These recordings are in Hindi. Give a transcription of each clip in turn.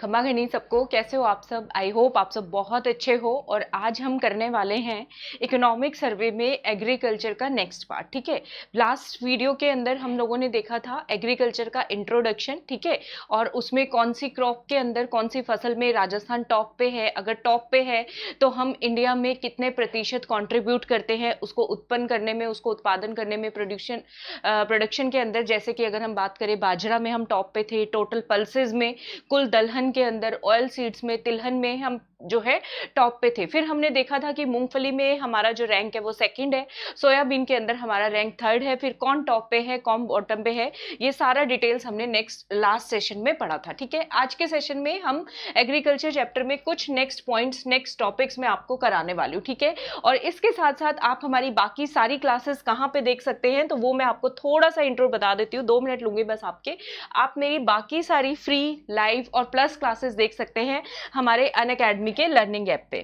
खम्मा घनी सबको कैसे हो आप सब आई होप आप सब बहुत अच्छे हो और आज हम करने वाले हैं इकोनॉमिक सर्वे में एग्रीकल्चर का नेक्स्ट पार्ट ठीक है लास्ट वीडियो के अंदर हम लोगों ने देखा था एग्रीकल्चर का इंट्रोडक्शन ठीक है और उसमें कौन सी क्रॉप के अंदर कौन सी फसल में राजस्थान टॉप पे है अगर टॉप पे है तो हम इंडिया में कितने प्रतिशत कॉन्ट्रीब्यूट करते हैं उसको उत्पन्न करने में उसको उत्पादन करने में प्रोड्यूशन प्रोडक्शन के अंदर जैसे कि अगर हम बात करें बाजरा में हम टॉप पे थे टोटल पल्सेज में कुल दलहन के अंदर ऑयल सीड्स में तिलहन में हम जो है टॉप पे थे फिर हमने देखा था कि मूंगफली में हमारा जो रैंक है वो सेकंड है सोयाबीन के अंदर हमारा रैंक थर्ड है फिर कौन टॉप पे है कौन बॉटम पे है ये सारा डिटेल्स हमने नेक्स्ट लास्ट सेशन में पढ़ा था ठीक है आज के सेशन में हम एग्रीकल्चर चैप्टर में कुछ नेक्स्ट पॉइंट्स नेक्स्ट टॉपिक्स में आपको कराने वाली हूँ ठीक है और इसके साथ साथ आप हमारी बाकी सारी क्लासेस कहाँ पर देख सकते हैं तो वो मैं आपको थोड़ा सा इंटरव्यू बता देती हूँ दो मिनट लूँगी बस आपके आप मेरी बाकी सारी फ्री लाइव और प्लस क्लासेस देख सकते हैं हमारे अन अकेडमी के लर्निंग ऐप पे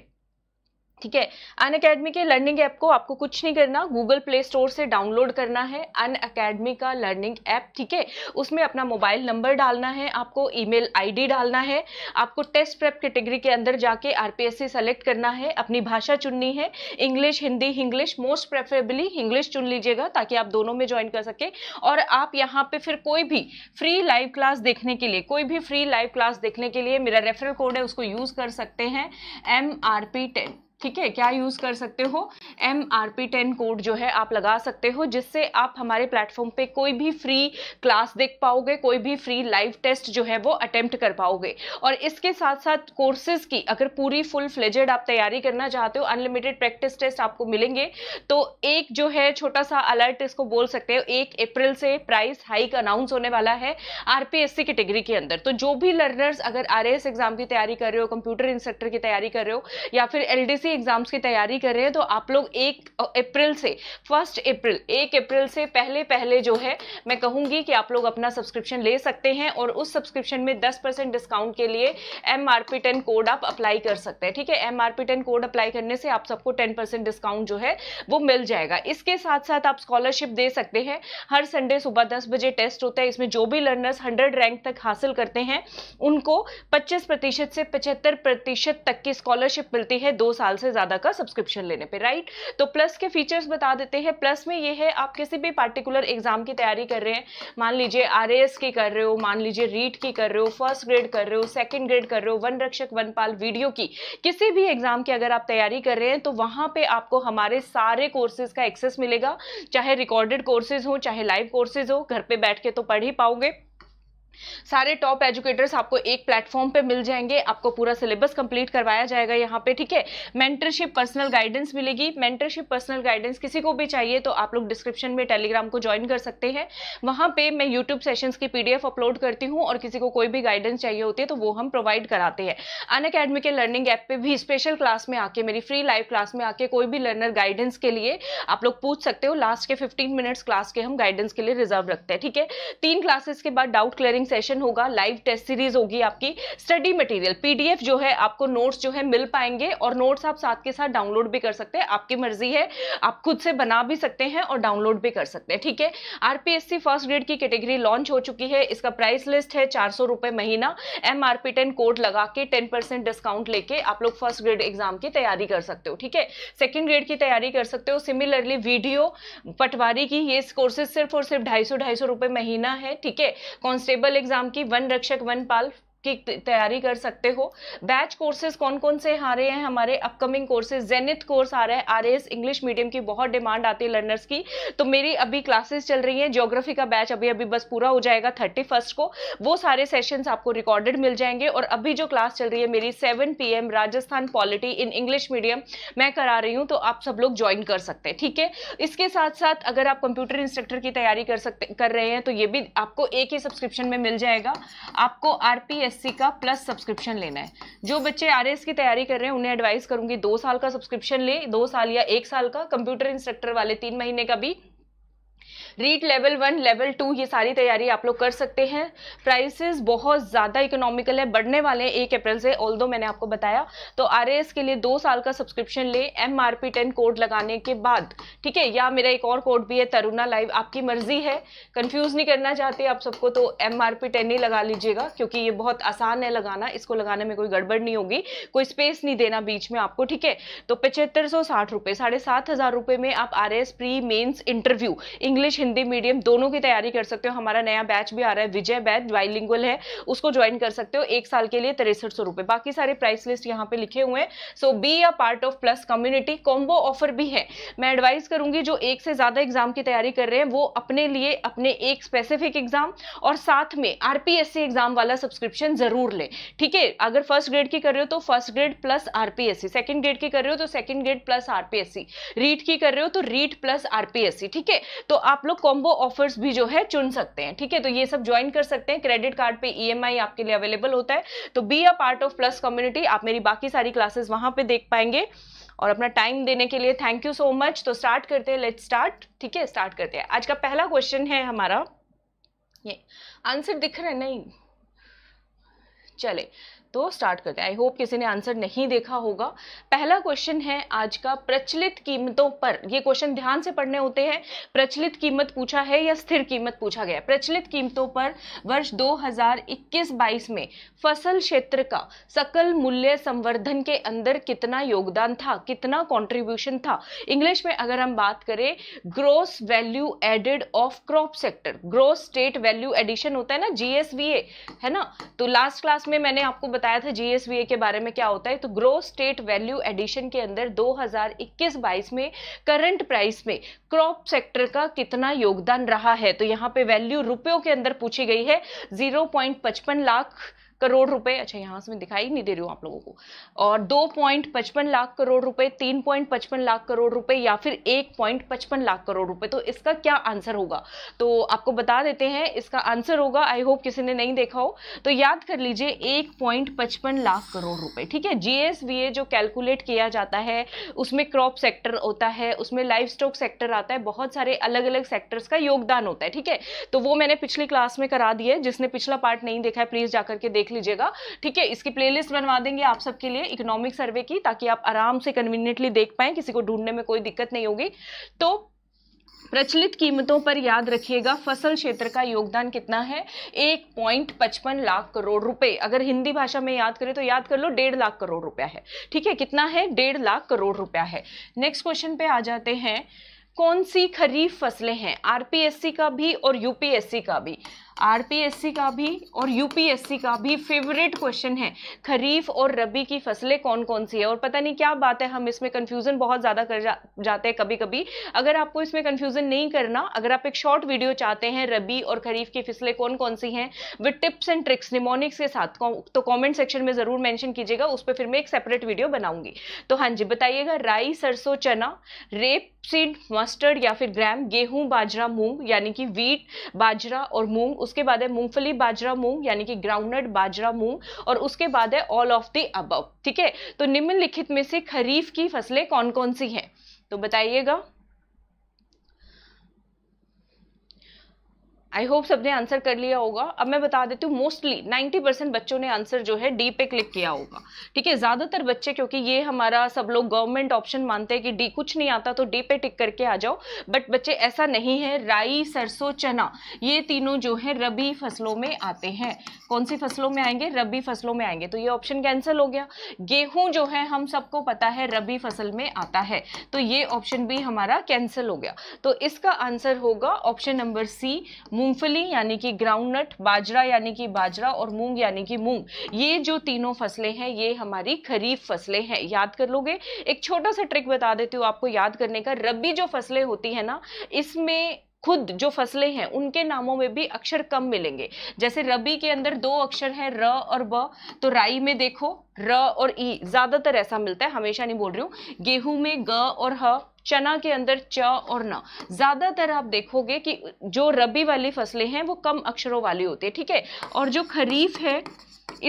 ठीक है अन अकेडमी के लर्निंग ऐप को आपको कुछ नहीं करना गूगल प्ले स्टोर से डाउनलोड करना है अन अकेडमी का लर्निंग ऐप ठीक है उसमें अपना मोबाइल नंबर डालना है आपको ईमेल आईडी डालना है आपको टेस्ट प्रेप कैटेगरी के अंदर जाके आरपीएससी सेलेक्ट करना है अपनी भाषा चुननी है English Hindi English most preferably English चुन लीजिएगा ताकि आप दोनों में ज्वाइन कर सके और आप यहाँ पर फिर कोई भी फ्री लाइव क्लास देखने के लिए कोई भी फ्री लाइव क्लास देखने के लिए मेरा रेफरल कोड है उसको यूज़ कर सकते हैं एम आर पी टेन ठीक है क्या यूज़ कर सकते हो M R P ten code जो है आप लगा सकते हो जिससे आप हमारे प्लेटफॉर्म पे कोई भी फ्री क्लास देख पाओगे कोई भी फ्री लाइव टेस्ट जो है वो अटेम्प्ट कर पाओगे और इसके साथ साथ कोर्सेज की अगर पूरी फुल फ्लेजेड आप तैयारी करना चाहते हो अनलिमिटेड प्रैक्टिस टेस्ट आपको मिलेंगे तो एक जो है छोटा सा अलर्ट इसको बोल सकते हो एक अप्रैल से प्राइस हाइक अनाउंस होने वाला है आर कैटेगरी के अंदर तो जो भी लर्नर्स अगर आर एग्जाम की तैयारी कर रहे हो कंप्यूटर इंस्ट्रक्टर की तैयारी कर रहे हो या फिर एल एग्जाम्स की तैयारी कर रहे हैं तो आप लोग एक अप्रैल से फर्स्ट अप्रैल एक अप्रैल से पहले पहले जो है मैं कहूँगी कि आप लोग अपना सब्सक्रिप्शन ले सकते हैं और उस सब्सक्रिप्शन में दस परसेंट डिस्काउंट के लिए M R P ten code आप अप्लाई कर सकते हैं ठीक है M R P ten code apply करने से आप सबको टेन परसेंट डिस्काउंट जो है वो मिल जाएगा इसके साथ साथ आप स्कॉलरशिप दे सकते हैं हर संडे सुबह दस बजे टेस्ट होता है इसमें जो भी लर्नर्स हंड्रेड रैंक तक हासिल करते हैं उनको पच्चीस प्रतिशत से पचहत्तर प्रतिशत तक की स्कॉलरशिप मिलती है दो साल से ज़्यादा का सब्सक्रिप्शन लेने पे राइट तो प्लस के फीचर्स बता देते हैं प्लस में ये है आप किसी भी पार्टिकुलर एग्जाम की तैयारी कर रहे हैं मान लीजिए आर की कर रहे हो मान लीजिए रीट e की कर रहे हो फर्स्ट ग्रेड कर रहे हो सेकेंड ग्रेड कर रहे हो वन रक्षक वन पाल वीडियो की किसी भी एग्जाम की अगर आप तैयारी कर रहे हैं तो वहां पर आपको हमारे सारे कोर्सेज का एक्सेस मिलेगा चाहे रिकॉर्डेड कोर्सेज हो चाहे लाइव कोर्सेज हो घर पर बैठ के तो पढ़ ही पाओगे सारे टॉप एजुकेटर्स आपको एक प्लेटफॉर्म पे मिल जाएंगे आपको पूरा सिलेबस कंप्लीट करवाया जाएगा यहाँ पे ठीक है मेंटरशिप पर्सनल गाइडेंस मिलेगी मेंटरशिप पर्सनल गाइडेंस किसी को भी चाहिए तो आप लोग डिस्क्रिप्शन में टेलीग्राम को ज्वाइन कर सकते हैं वहाँ पे मैं यूट्यूब सेशंस की पीडीएफ अपलोड करती हूँ और किसी को कोई भी गाइडेंस चाहिए होती है तो वो हम प्रोवाइड कराते हैं अन अकेडमी के लर्निंग ऐप पर भी स्पेशल क्लास में आके मेरी फ्री लाइव क्लास में आके कोई भी लर्नर गाइडेंस के लिए आप लोग पूछ सकते हो लास्ट के फिफ्टीन मिनट्स क्लास के हम गाइडेंस के लिए रिजर्व रखते हैं ठीक है तीन क्लासेस के बाद डाउट क्लियरिंग ट्रेनिंग सेशन होगा लाइव टेस्ट सीरीज होगी आपकी स्टडी मटेरियल पीडीएफ जो है आपको नोट्स जो है मिल पाएंगे और नोट्स आप साथ के साथ डाउनलोड भी कर सकते हैं आपकी मर्जी है आप खुद से बना भी सकते हैं और डाउनलोड भी कर सकते हैं ठीक है आरपीएससी फर्स्ट ग्रेड की कैटेगरी लॉन्च हो चुकी है इसका प्राइस लिस्ट है चार सौ महीना एम आर कोड लगा के टेन परसेंट डिस्काउंट लेके आप लोग फर्स्ट ग्रेड एग्जाम की तैयारी कर सकते हो ठीक है सेकेंड ग्रेड की तैयारी कर सकते हो सिमिलरली वीडियो पटवारी की ये कोर्सेज सिर्फ और सिर्फ ढाई सौ ढाई सौ रुपए महीना है ठीक है कॉन्स्टेबल एग्जाम की वन रक्षक वन पाल की तैयारी कर सकते हो बैच कोर्सेज कौन कौन से आ रहे हैं हमारे अपकमिंग कोर्सेज जेनिथ कोर्स आ रहे हैं आर इंग्लिश मीडियम की बहुत डिमांड आती है लर्नर्स की तो मेरी अभी क्लासेस चल रही हैं ज्योग्राफी का बैच अभी अभी बस पूरा हो जाएगा थर्टी फर्स्ट को वो सारे सेशंस आपको रिकॉर्डेड मिल जाएंगे और अभी जो क्लास चल रही है मेरी seven P Rajasthan polity in English medium मैं करा रही हूँ तो आप सब लोग ज्वाइन कर सकते हैं ठीक है इसके साथ साथ अगर आप कंप्यूटर इंस्ट्रक्टर की तैयारी कर सकते कर रहे हैं तो ये भी आपको एक ही सब्सक्रिप्शन में मिल जाएगा आपको आर एससी का प्लस सब्सक्रिप्शन लेना है जो बच्चे आर की तैयारी कर रहे हैं उन्हें एडवाइस करूंगी दो साल का सब्सक्रिप्शन ले दो साल या एक साल का कंप्यूटर इंस्ट्रक्टर वाले तीन महीने का भी REET level one level two ये सारी तैयारी आप लोग कर सकते हैं प्राइसेस बहुत ज़्यादा इकोनॉमिकल है बढ़ने वाले हैं एक अप्रैल से ऑल मैंने आपको बताया तो आर के लिए दो साल का सब्सक्रिप्शन ले एम आर कोड लगाने के बाद ठीक है या मेरा एक और कोड भी है तरुणा लाइव आपकी मर्जी है कन्फ्यूज़ नहीं करना चाहते आप सबको तो एम आर ही लगा लीजिएगा क्योंकि ये बहुत आसान है लगाना इसको लगाने में कोई गड़बड़ नहीं होगी कोई स्पेस नहीं देना बीच में आपको ठीक है तो पचहत्तर सौ साठ रुपये साढ़े सात हज़ार रुपये में आप R S pre mains interview English Hindi medium दोनों की तैयारी कर सकते हो हमारा नया बैच भी आ रहा है विजय बैच बाइलिंगुअल है उसको ज्वाइन कर सकते हो एक साल के लिए तिरसठ सौ रुपए बाकी सारे प्राइस लिस्ट यहाँ पे लिखे हुए हैं so be a part of plus community combo offer भी है मैं एडवाइस करूंगी जो एक से ज्यादा एग्जाम की तैयारी कर रहे हैं वो अपने लिए अपने एक स्पेसिफिक एग्जाम और साथ में आरपीएससी एग्जाम वाला सब्सक्रिप्शन जरूर ले ठीक है अगर फर्स्ट ग्रेड की कर रहे हो तो first grade plus RPSC second grade की कर रहे हो तो second grade plus RPSC REET की कर रहे हो तो रीट प्लस आरपीएससी ठीक है तो आप लोग लोग कॉम्बो ऑफर्स भी जो है चुन सकते हैं ठीक है तो ये सब ज्वाइन कर सकते हैं क्रेडिट कार्ड पे ईएमआई e आपके लिए अवेलेबल होता है तो be a part of plus community आप मेरी बाकी सारी क्लासेस वहां पे देख पाएंगे और अपना टाइम देने के लिए थैंक यू सो मच तो स्टार्ट करते हैं लेट स्टार्ट ठीक है स्टार्ट करते हैं आज का पहला क्वेश्चन है हमारा ये आंसर दिख रहे नहीं चले तो स्टार्ट करते हैं आई होप किसी ने आंसर नहीं देखा होगा पहला क्वेश्चन है आज का प्रचलित कीमतों पर ये क्वेश्चन ध्यान से पढ़ने होते हैं प्रचलित कीमत पूछा है या स्थिर कीमत पूछा गया प्रचलित कीमतों पर वर्ष 2021-22 में फसल क्षेत्र का सकल मूल्य संवर्धन के अंदर कितना योगदान था कितना कॉन्ट्रीब्यूशन था इंग्लिश में अगर हम बात करें gross value added of crop sector gross state value addition होता है ना जीएसवीए है ना तो लास्ट क्लास में मैंने आपको बताया था जीएसवीए के बारे में क्या होता है तो ग्रोथ स्टेट वैल्यू एडिशन के अंदर 2021-22 में करंट प्राइस में क्रॉप सेक्टर का कितना योगदान रहा है तो यहाँ पे वैल्यू रुपयों के अंदर पूछी गई है 0.55 लाख करोड़ रुपए अच्छा यहाँ से मैं दिखाई नहीं दे रही हूँ आप लोगों को और दो पॉइंट पचपन लाख करोड़ रुपए तीन पॉइंट पचपन लाख करोड़ रुपए या फिर एक पॉइंट पचपन लाख करोड़ रुपए तो इसका क्या आंसर होगा तो आपको बता देते हैं इसका आंसर होगा आई होप किसी ने नहीं देखा हो तो याद कर लीजिए एक पॉइंट पचपन लाख करोड़ रुपए ठीक है ए जो कैलकुलेट किया जाता है उसमें क्रॉप सेक्टर होता है उसमें लाइफ स्टॉक सेक्टर आता है बहुत सारे अलग अलग सेक्टर्स का योगदान होता है ठीक है तो वो मैंने पिछली क्लास में करा दी है जिसने पिछला पार्ट नहीं देखा है प्लीज जाकर के देख देख लीजिएगा ठीक है इसकी प्लेलिस्ट बनवा देंगे आप सबके लिए इकोनॉमिक सर्वे की ताकि आप आराम से कन्वीनियंटली देख पाएँ किसी को ढूंढने में कोई दिक्कत नहीं होगी तो प्रचलित कीमतों पर याद रखिएगा फसल क्षेत्र का योगदान कितना है एक पॉइंट पचपन लाख करोड़ रुपए अगर हिंदी भाषा में याद करें तो याद कर लो डेढ़ लाख करोड़ रुपया है ठीक है कितना है डेढ़ लाख करोड़ रुपया है नेक्स्ट क्वेश्चन पे आ जाते हैं कौन सी खरीफ फसलें हैं आरपीएससी का भी और यूपीएससी का भी आरपीएससी का भी और यूपीएससी का भी फेवरेट क्वेश्चन है खरीफ और रबी की फसलें कौन कौन सी है और पता नहीं क्या बात है हम इसमें कन्फ्यूज़न बहुत ज़्यादा कर जा, जाते हैं कभी कभी अगर आपको इसमें कन्फ्यूज़न नहीं करना अगर आप एक शॉर्ट वीडियो चाहते हैं रबी और खरीफ की फसलें कौन कौन सी हैं with tips and tricks mnemonics के साथ तो कॉमेंट सेक्शन में ज़रूर मैंशन कीजिएगा उस पर फिर मैं एक सेपरेट वीडियो बनाऊंगी तो हाँ जी बताइएगा राई सरसों चना रेप सीड मस्टर्ड या फिर ग्राम गेहूं बाजरा मूंग यानी कि वीट बाजरा और मूंग उसके बाद है मूंगफली बाजरा मूंग यानी कि ग्राउंडनट बाजरा मूंग और उसके बाद है ऑल ऑफ द अबव ठीक है तो निम्नलिखित में से खरीफ की फसलें कौन कौन सी हैं तो बताइएगा आई होप सबने आंसर कर लिया होगा अब मैं बता देती हूँ मोस्टली 90 परसेंट बच्चों ने आंसर जो है डी पे क्लिक किया होगा ठीक है ज़्यादातर बच्चे क्योंकि ये हमारा सब लोग गवर्नमेंट ऑप्शन मानते हैं कि डी कुछ नहीं आता तो डी पे टिक करके आ जाओ बट बच्चे ऐसा नहीं है राई सरसों चना ये तीनों जो है रबी फसलों में आते हैं कौन सी फसलों में आएंगे रबी फसलों में आएंगे तो ये ऑप्शन कैंसिल हो गया गेहूं जो है हम सबको पता है रबी फसल में आता है तो ये ऑप्शन भी हमारा कैंसिल हो गया तो इसका आंसर होगा ऑप्शन नंबर सी मूंगफली यानी कि ग्राउंडनट बाजरा यानी कि बाजरा और मूंग यानी कि मूंग ये जो तीनों फसलें हैं ये हमारी खरीफ फसलें हैं याद कर लोगे एक छोटा सा ट्रिक बता देती हूँ आपको याद करने का रबी जो फसलें होती है ना इसमें खुद जो फसलें हैं उनके नामों में भी अक्षर कम मिलेंगे जैसे रबी के अंदर दो अक्षर हैं र और ब तो राई में देखो र और ई ज़्यादातर ऐसा मिलता है हमेशा नहीं बोल रही हूँ गेहूं में ग और ह चना के अंदर च और न ज़्यादातर आप देखोगे कि जो रबी वाली फसलें हैं वो कम अक्षरों वाली होती है ठीक है और जो खरीफ है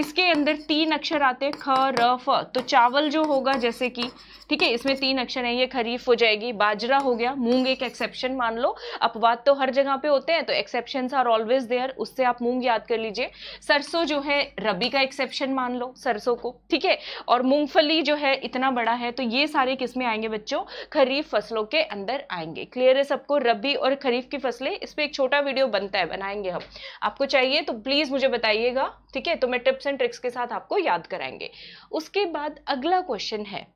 इसके अंदर तीन अक्षर आते हैं ख र फ तो चावल जो होगा जैसे कि ठीक है इसमें तीन अक्षर हैं ये खरीफ हो जाएगी बाजरा हो गया मूंग एक एक्सेप्शन मान लो अपवाद तो हर जगह पे होते हैं तो एक्सेप्शन आर ऑलवेज देयर उससे आप मूंग याद कर लीजिए सरसों जो है रबी का एक्सेप्शन मान लो सरसों को ठीक है और मूंगफली जो है इतना बड़ा है तो ये सारे किस्में आएंगे बच्चों खरीफ फसलों के अंदर आएंगे क्लियर है सबको रबी और खरीफ की फसलें इस पर एक छोटा वीडियो बनता है बनाएंगे हम आपको चाहिए तो प्लीज़ मुझे बताइएगा ठीक है तो मैं टिप्स एंड ट्रिक्स के साथ आपको याद कराएंगे उसके बाद अगला क्वेश्चन है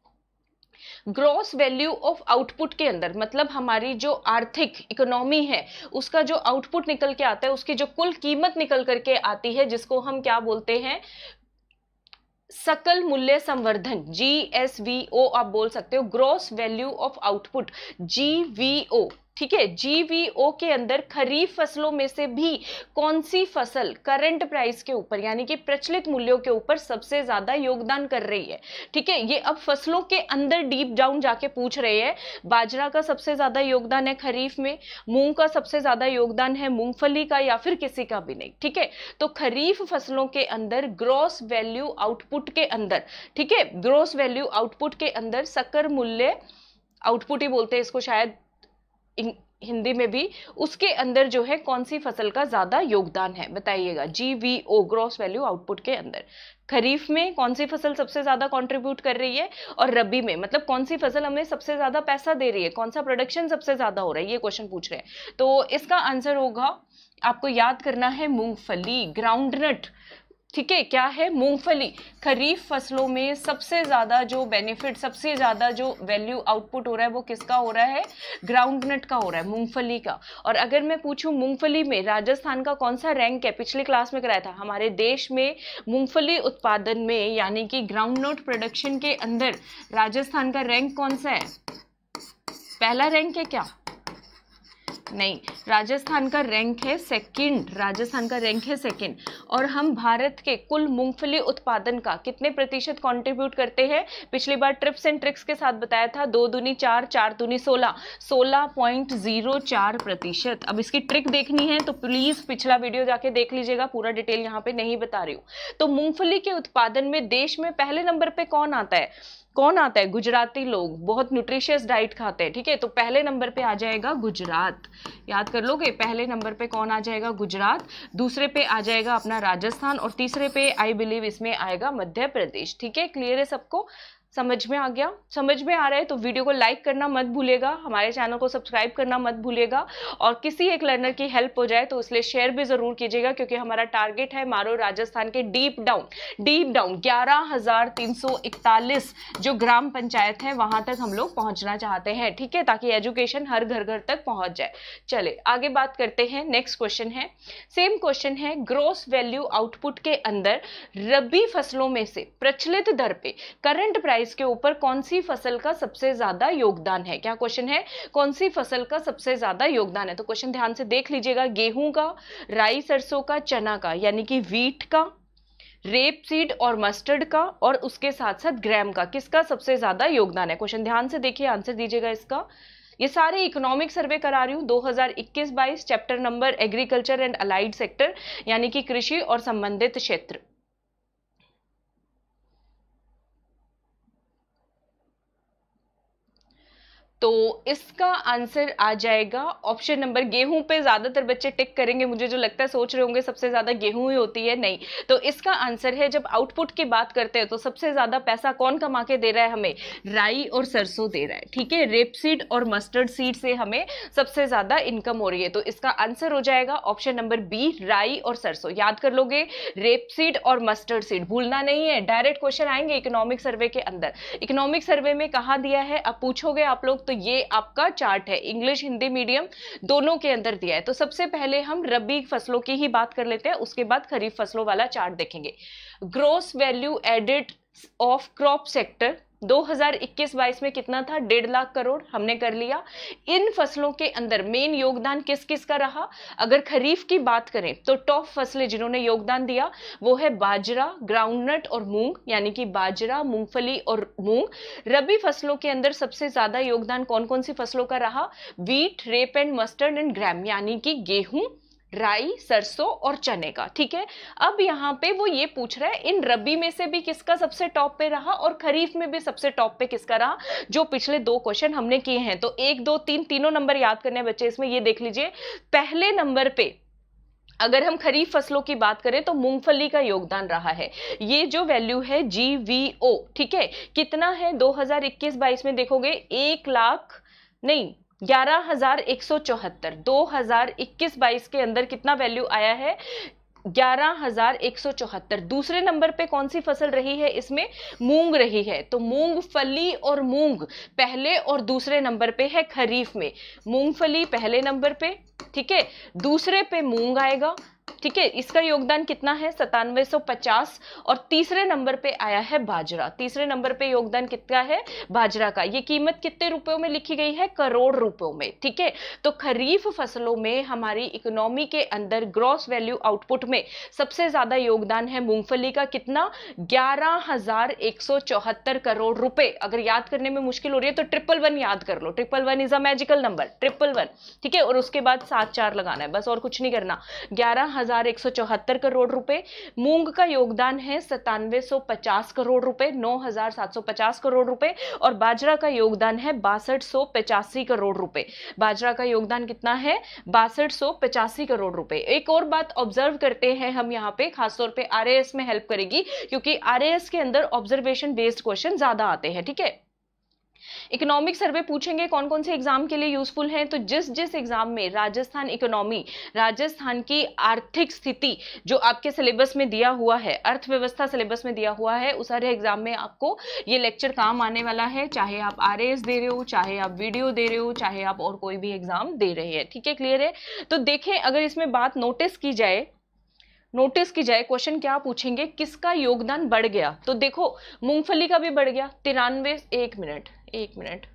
ग्रॉस वैल्यू ऑफ आउटपुट के अंदर मतलब हमारी जो आर्थिक इकोनॉमी है उसका जो आउटपुट निकल के आता है उसकी जो कुल कीमत निकल करके आती है जिसको हम क्या बोलते हैं सकल मूल्य संवर्धन जी एस वी ओ आप बोल सकते हो gross value of output G V O ठीक है जीवीओ के अंदर खरीफ फसलों में से भी कौन सी फसल करंट प्राइस के ऊपर यानी कि प्रचलित मूल्यों के ऊपर सबसे ज्यादा योगदान कर रही है ठीक है ये अब फसलों के अंदर डीप डाउन जाके पूछ रहे हैं बाजरा का सबसे ज्यादा योगदान है खरीफ में मूंग का सबसे ज्यादा योगदान है मूंगफली का या फिर किसी का भी नहीं ठीक है तो खरीफ फसलों के अंदर ग्रॉस वैल्यू आउटपुट के अंदर ठीक है ग्रॉस वैल्यू आउटपुट के अंदर सकर मूल्य आउटपुट ही बोलते हैं इसको शायद हिंदी में भी उसके अंदर जो है कौन सी फसल का ज़्यादा योगदान है बताइएगा G V O gross value output के अंदर खरीफ में कौन सी फसल सबसे ज़्यादा कंट्रीब्यूट कर रही है और रबी में मतलब कौन सी फसल हमें सबसे ज़्यादा पैसा दे रही है कौन सा प्रोडक्शन सबसे ज़्यादा हो रहा है ये क्वेश्चन पूछ रहे हैं तो इसका आंसर होगा आपको याद करना है मूंगफली ग्राउंडनट ठीक है क्या है मूंगफली खरीफ फसलों में सबसे ज़्यादा जो बेनिफिट सबसे ज़्यादा जो वैल्यू आउटपुट हो रहा है वो किसका हो रहा है ग्राउंड नट का हो रहा है मूंगफली का और अगर मैं पूछूं मूंगफली में राजस्थान का कौन सा रैंक है पिछले क्लास में कराया था हमारे देश में मूंगफली उत्पादन में यानी कि ग्राउंड नट प्रोडक्शन के अंदर राजस्थान का रैंक कौन सा है पहला रैंक है क्या नहीं राजस्थान का रैंक है सेकंड राजस्थान का रैंक है सेकंड और हम भारत के कुल मूंगफली उत्पादन का कितने प्रतिशत कंट्रीब्यूट करते हैं पिछली बार ट्रिप्स एंड ट्रिक्स के साथ बताया था दो दूनी चार चार दूनी सोलह सोलह पॉइंट जीरो चार प्रतिशत अब इसकी ट्रिक देखनी है तो प्लीज़ पिछला वीडियो जाके देख लीजिएगा पूरा डिटेल यहाँ पे नहीं बता रही हूँ तो मूंगफली के उत्पादन में देश में पहले नंबर पर कौन आता है कौन आता है गुजराती लोग बहुत न्यूट्रिशियस डाइट खाते हैं ठीक है तो पहले नंबर पे आ जाएगा गुजरात याद कर लोगे पहले नंबर पे कौन आ जाएगा गुजरात दूसरे पे आ जाएगा अपना राजस्थान और तीसरे पे आई बिलीव इसमें आएगा मध्य प्रदेश ठीक है क्लियर है सबको समझ में आ गया समझ में आ रहा है तो वीडियो को लाइक करना मत भूलेगा हमारे चैनल को सब्सक्राइब करना मत भूलेगा और किसी एक लर्नर की हेल्प हो जाए तो इसलिए शेयर भी ज़रूर कीजिएगा क्योंकि हमारा टारगेट है मारो राजस्थान के डीप डाउन डीप डाउन ग्यारह जो ग्राम पंचायत है वहां तक हम लोग पहुंचना चाहते हैं ठीक है ताकि एजुकेशन हर घर घर तक पहुंच जाए चले आगे बात करते हैं नेक्स्ट क्वेश्चन है सेम क्वेश्चन है ग्रोस वैल्यू आउटपुट के अंदर रबी फसलों में से प्रचलित दर पे करंट प्राइस प्राइस के ऊपर कौन सी फसल का सबसे ज्यादा योगदान है क्या क्वेश्चन है कौन सी फसल का सबसे ज्यादा योगदान है तो क्वेश्चन ध्यान से देख लीजिएगा गेहूं का राई सरसों का चना का यानी कि वीट का रेप सीड और मस्टर्ड का और उसके साथ साथ ग्रैम का किसका सबसे ज्यादा योगदान है क्वेश्चन ध्यान से देखिए आंसर दीजिएगा इसका ये सारे इकोनॉमिक सर्वे करा रही हूँ 2021-22 chapter number agriculture and allied sector यानी कि कृषि और संबंधित क्षेत्र तो इसका आंसर आ जाएगा ऑप्शन नंबर गेहूं पे ज़्यादातर बच्चे टिक करेंगे मुझे जो लगता है सोच रहे होंगे सबसे ज़्यादा गेहूं ही होती है नहीं तो इसका आंसर है जब आउटपुट की बात करते हैं तो सबसे ज़्यादा पैसा कौन कमा के दे रहा है हमें राई और सरसों दे रहा है ठीक है रेपसीड और मस्टर्ड सीड से हमें सबसे ज़्यादा इनकम हो रही है तो इसका आंसर हो जाएगा ऑप्शन नंबर बी राई और सरसों याद कर लोगे रेपसीड और मस्टर्ड सीड भूलना नहीं है डायरेक्ट क्वेश्चन आएंगे इकोनॉमिक सर्वे के अंदर इकोनॉमिक सर्वे में कहा दिया है अब पूछोगे आप लोग तो ये आपका चार्ट है इंग्लिश हिंदी मीडियम दोनों के अंदर दिया है तो सबसे पहले हम रबी फसलों की ही बात कर लेते हैं उसके बाद खरीफ फसलों वाला चार्ट देखेंगे gross value added of crop sector 2021-22 में कितना था डेढ़ लाख करोड़ हमने कर लिया इन फसलों के अंदर मेन योगदान किस किस का रहा अगर खरीफ की बात करें तो टॉप फसलें जिन्होंने योगदान दिया वो है बाजरा ग्राउंडनट और मूंग यानी कि बाजरा मूंगफली और मूंग रबी फसलों के अंदर सबसे ज्यादा योगदान कौन कौन सी फसलों का रहा wheat rape and mustard and gram यानी कि गेहूं राई सरसों और चने का ठीक है अब यहाँ पे वो ये पूछ रहा है इन रबी में से भी किसका सबसे टॉप पे रहा और खरीफ में भी सबसे टॉप पे किसका रहा जो पिछले दो क्वेश्चन हमने किए हैं तो एक दो तीन तीनों नंबर याद करने बच्चे इसमें ये देख लीजिए पहले नंबर पे अगर हम खरीफ फसलों की बात करें तो मूंगफली का योगदान रहा है ये जो वैल्यू है जी वी ओ ठीक है कितना है 2021-22 में देखोगे एक लाख नहीं ग्यारह हजार एक सौ चौहत्तर दो हजार इक्कीस बाईस के अंदर कितना वैल्यू आया है ग्यारह हजार एक सौ चौहत्तर दूसरे नंबर पे कौन सी फसल रही है इसमें मूंग रही है तो मूंगफली और मूंग पहले और दूसरे नंबर पे है खरीफ में मूंगफली पहले नंबर पे ठीक है दूसरे पे मूंग आएगा ठीक है इसका योगदान कितना है सतानवे और तीसरे नंबर पे आया है बाजरा तीसरे नंबर पे योगदान कितना है बाजरा का ये कीमत कितने रुपयों में लिखी गई है करोड़ रुपयों में ठीक है तो खरीफ फसलों में हमारी इकोनॉमी के अंदर ग्रॉस वैल्यू आउटपुट में सबसे ज्यादा योगदान है मूंगफली का कितना ग्यारह करोड़ रुपए अगर याद करने में मुश्किल हो रही है तो ट्रिपल वन याद कर लो triple one is a magical number triple one ठीक है और उसके बाद सात चार लगाना है बस और कुछ नहीं करना ग्यारह हजार करोड़ रुपए मूंग का योगदान है सतानवे करोड़ रुपए पचास करोड़ रुपए और बाजरा का योगदान है बासठ करोड़ रुपए बाजरा का योगदान कितना है बासठ करोड़ रुपए एक और बात ऑब्जर्व करते हैं हम यहाँ पे खासतौर पर आर में हेल्प करेगी क्योंकि आर के अंदर ऑब्जर्वेशन बेस्ड क्वेश्चन ज्यादा आते हैं ठीक है इकोनॉमिक सर्वे पूछेंगे कौन कौन से एग्जाम के लिए यूजफुल हैं तो जिस जिस एग्जाम में राजस्थान इकोनॉमी राजस्थान की आर्थिक स्थिति जो आपके सिलेबस में दिया हुआ है अर्थव्यवस्था सिलेबस में दिया हुआ है उस सारे एग्जाम में आपको ये लेक्चर काम आने वाला है चाहे आप आर दे रहे हो चाहे आप वीडियो दे रहे हो चाहे आप और कोई भी एग्जाम दे रहे हैं ठीक है क्लियर है तो देखें अगर इसमें बात नोटिस की जाए नोटिस की जाए क्वेश्चन क्या पूछेंगे किसका योगदान बढ़ गया तो देखो मूंगफली का भी बढ़ गया तिरानवे एक मिनट एक मिनट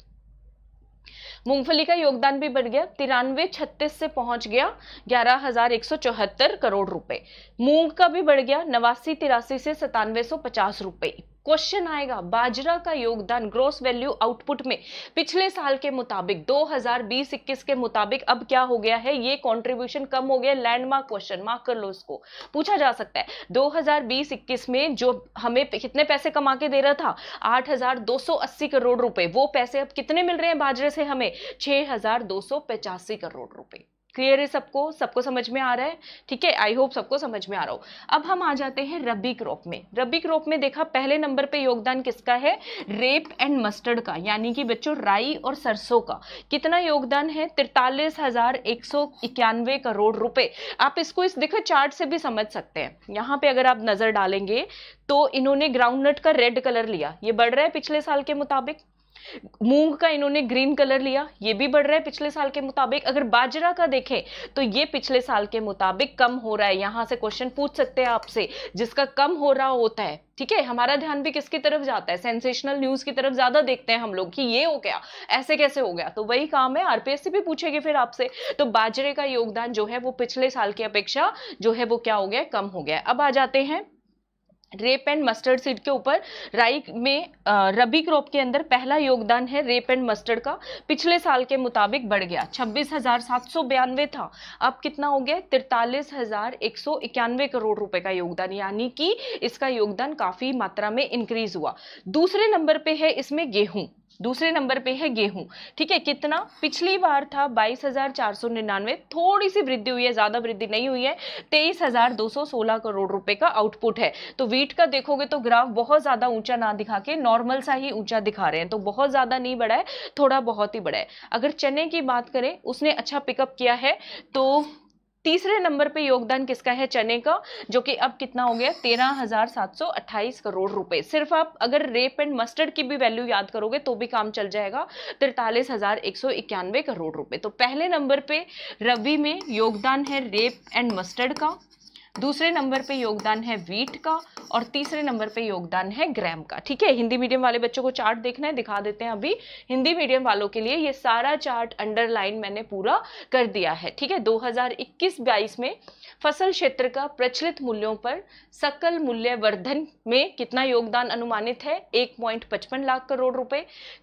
मूंगफली का योगदान भी बढ़ गया तिरानवे छत्तीस से पहुंच गया ग्यारह हजार एक सौ चौहत्तर करोड़ रुपए मूंग का भी बढ़ गया नवासी तिरासी से सतानवे सौ पचास रुपए क्वेश्चन आएगा बाजरा का योगदान ग्रोस वैल्यू आउटपुट में पिछले साल के मुताबिक 2020-21 के मुताबिक अब क्या हो गया है ये कंट्रीब्यूशन कम हो गया लैंडमार्क क्वेश्चन मार्क कर लो उसको पूछा जा सकता है 2020-21 में जो हमें कितने पैसे कमा के दे रहा था 8,280 करोड़ रुपए वो पैसे अब कितने मिल रहे हैं बाजरे से हमें 6,285 करोड़ रुपए क्लियर है सबको सबको समझ में आ रहा है ठीक है आई होप सबको समझ में आ रहा हो अब हम आ जाते हैं रबी क्रॉप में रबी क्रॉप में देखा पहले नंबर पे योगदान किसका है रेप एंड मस्टर्ड का यानी कि बच्चों राई और सरसों का कितना योगदान है तिरतालीस हजार एक सौ इक्यानवे करोड़ रुपए आप इसको इस देखो चार्ट से भी समझ सकते हैं यहाँ पे अगर आप नजर डालेंगे तो इन्होंने ग्राउंड नट का रेड कलर लिया ये बढ़ रहा है पिछले साल के मुताबिक मूंग का इन्होंने ग्रीन कलर लिया ये भी बढ़ रहा है पिछले साल के मुताबिक अगर बाजरा का देखें तो ये पिछले साल के मुताबिक कम हो रहा है यहां से क्वेश्चन पूछ सकते हैं आपसे जिसका कम हो रहा होता है ठीक है हमारा ध्यान भी किसकी तरफ जाता है सेंसेशनल न्यूज की तरफ ज्यादा देखते हैं हम लोग कि ये हो गया ऐसे कैसे हो गया तो वही काम है आरपीएससी भी पूछेगी फिर आपसे तो बाजरे का योगदान जो है वो पिछले साल की अपेक्षा जो है वो क्या हो गया कम हो गया अब आ जाते हैं रेप एंड मस्टर्ड सीड के ऊपर राई में रबी क्रॉप के अंदर पहला योगदान है रेप एंड मस्टर्ड का पिछले साल के मुताबिक बढ़ गया छब्बीस हजार सात सौ बयानवे था अब कितना हो गया तिरतालीस हजार एक सौ इक्यानवे करोड़ रुपए का योगदान यानी कि इसका योगदान काफ़ी मात्रा में इंक्रीज हुआ दूसरे नंबर पे है इसमें गेहूं दूसरे नंबर पे है गेहूं ठीक है कितना पिछली बार था बाईस हजार चार सौ निन्यानवे थोड़ी सी वृद्धि हुई है ज़्यादा वृद्धि नहीं हुई है तेईस हजार दो सौ सोलह करोड़ रुपए का आउटपुट है तो वीट का देखोगे तो ग्राफ बहुत ज़्यादा ऊंचा ना दिखा के नॉर्मल सा ही ऊंचा दिखा रहे हैं तो बहुत ज़्यादा नहीं बढ़ा है थोड़ा बहुत ही बढ़ा है अगर चने की बात करें उसने अच्छा पिकअप किया है तो तीसरे नंबर पे योगदान किसका है चने का जो कि अब कितना हो गया तेरह हजार सात सौ अट्ठाईस करोड़ रुपए सिर्फ आप अगर रेप एंड मस्टर्ड की भी वैल्यू याद करोगे तो भी काम चल जाएगा तिरतालीस हजार एक सौ इक्यानवे करोड़ रुपए तो पहले नंबर पे रबी में योगदान है रेप एंड मस्टर्ड का दूसरे नंबर पे योगदान है वीट का और तीसरे नंबर पे योगदान है ग्राम का ठीक है हिंदी मीडियम वाले बच्चों को चार्ट देखना है दिखा देते हैं अभी हिंदी मीडियम वालों के लिए ये सारा चार्ट अंडरलाइन मैंने पूरा कर दिया है ठीक है 2021-22 में फसल क्षेत्र का प्रचलित मूल्यों पर सकल मूल्य वर्धन में कितना योगदान अनुमानित है एक पॉइंट पचपन लाख करोड़ रुपए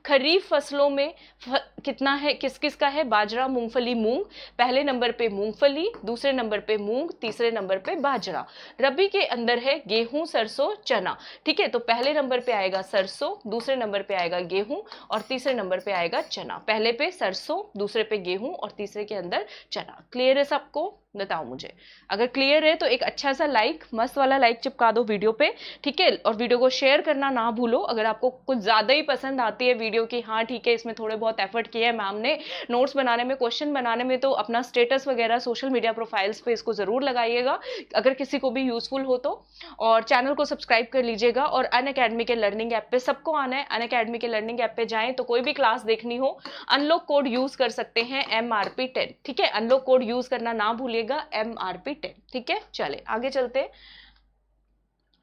खरीफ फसलों में फ, कितना है किस किस का है बाजरा मूंगफली मूंग पहले नंबर पे मूंगफली दूसरे नंबर पे मूंग तीसरे नंबर पे बाजरा रबी के अंदर है गेहूं सरसों चना ठीक है तो पहले नंबर पे आएगा सरसों दूसरे नंबर पे आएगा गेहूं और तीसरे नंबर पे आएगा चना पहले पे सरसों दूसरे पे गेहूं और तीसरे के अंदर चना क्लियर है सबको बताओ मुझे अगर क्लियर है तो एक अच्छा सा लाइक मस्त वाला लाइक चिपका दो वीडियो पे ठीक है और वीडियो को शेयर करना ना भूलो अगर आपको कुछ ज़्यादा ही पसंद आती है वीडियो की हाँ ठीक है इसमें थोड़े बहुत एफर्ट किया है मैम ने नोट्स बनाने में क्वेश्चन बनाने में तो अपना स्टेटस वगैरह सोशल मीडिया प्रोफाइल्स पर इसको ज़रूर लगाइएगा अगर किसी को भी यूज़फुल हो तो और चैनल को सब्सक्राइब कर लीजिएगा और अन के लर्निंग ऐप पर सबको आना है अन के लर्निंग ऐप पर जाएँ तो कोई भी क्लास देखनी हो अनलॉक कोड यूज़ कर सकते हैं एम ठीक है अनलॉक कोड यूज़ करना ना भूलिए रखिएगा एम आर पी टेन ठीक है चले आगे चलते हैं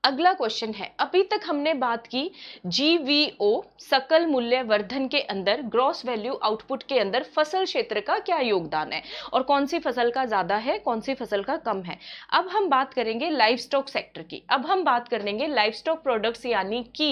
अगला क्वेश्चन है अभी तक हमने बात की जीवीओ सकल मूल्य वर्धन के अंदर ग्रॉस वैल्यू आउटपुट के अंदर फसल क्षेत्र का क्या योगदान है और कौन सी फसल का ज़्यादा है कौन सी फसल का कम है अब हम बात करेंगे लाइफ स्टॉक सेक्टर की अब हम बात करेंगे लाइफ स्टॉक प्रोडक्ट्स यानी कि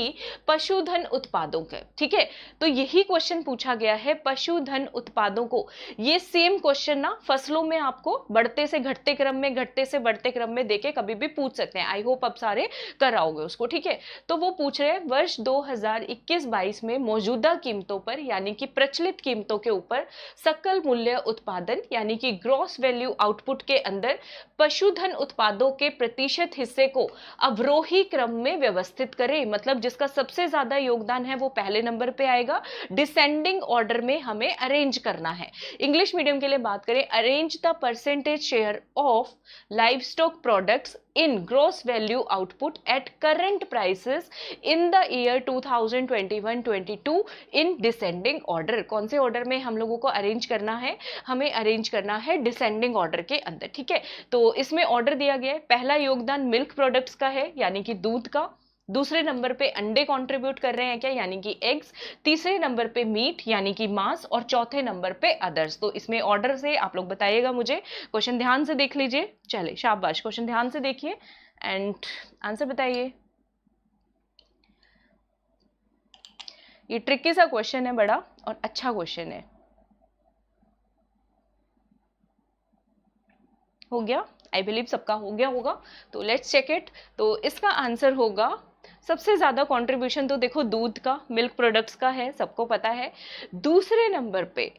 पशुधन उत्पादों के ठीक है तो यही क्वेश्चन पूछा गया है पशुधन उत्पादों को ये सेम क्वेश्चन ना फसलों में आपको बढ़ते से घटते क्रम में घटते से बढ़ते क्रम में देखे कभी भी पूछ सकते हैं आई होप अब सारे कराओगे उसको ठीक है तो वो पूछ रहे हैं वर्ष 2021-22 में मौजूदा कीमतों पर यानी कि प्रचलित कीमतों के ऊपर सकल मूल्य उत्पादन यानी कि ग्रॉस वैल्यू आउटपुट के अंदर पशुधन उत्पादों के प्रतिशत हिस्से को अवरोही क्रम में व्यवस्थित करें मतलब जिसका सबसे ज्यादा योगदान है वो पहले नंबर पे आएगा डिसेंडिंग ऑर्डर में हमें अरेंज करना है इंग्लिश मीडियम के लिए बात करें arrange the percentage share of livestock products in gross value output at current prices in the year 2021-22 in descending order कौन से order में हम लोगों को arrange करना है हमें arrange करना है descending order के अंदर ठीक है तो इसमें order दिया गया है पहला योगदान milk products का है यानी कि दूध का दूसरे नंबर पे अंडे कंट्रीब्यूट कर रहे हैं क्या यानी कि एग्स तीसरे नंबर पे मीट यानी कि मांस और चौथे नंबर पे अदर्स तो इसमें ऑर्डर से आप लोग बताइएगा मुझे क्वेश्चन ध्यान से देख लीजिए चले शाबाश क्वेश्चन ध्यान से देखिए एंड आंसर बताइए ये ट्रिकी सा क्वेश्चन है बड़ा और अच्छा क्वेश्चन है हो गया आई बिलीव सबका हो गया होगा तो लेट्स चेक इट तो इसका आंसर होगा सबसे ज़्यादा कंट्रीब्यूशन तो देखो दूध का मिल्क प्रोडक्ट्स का है सबको पता है दूसरे नंबर पे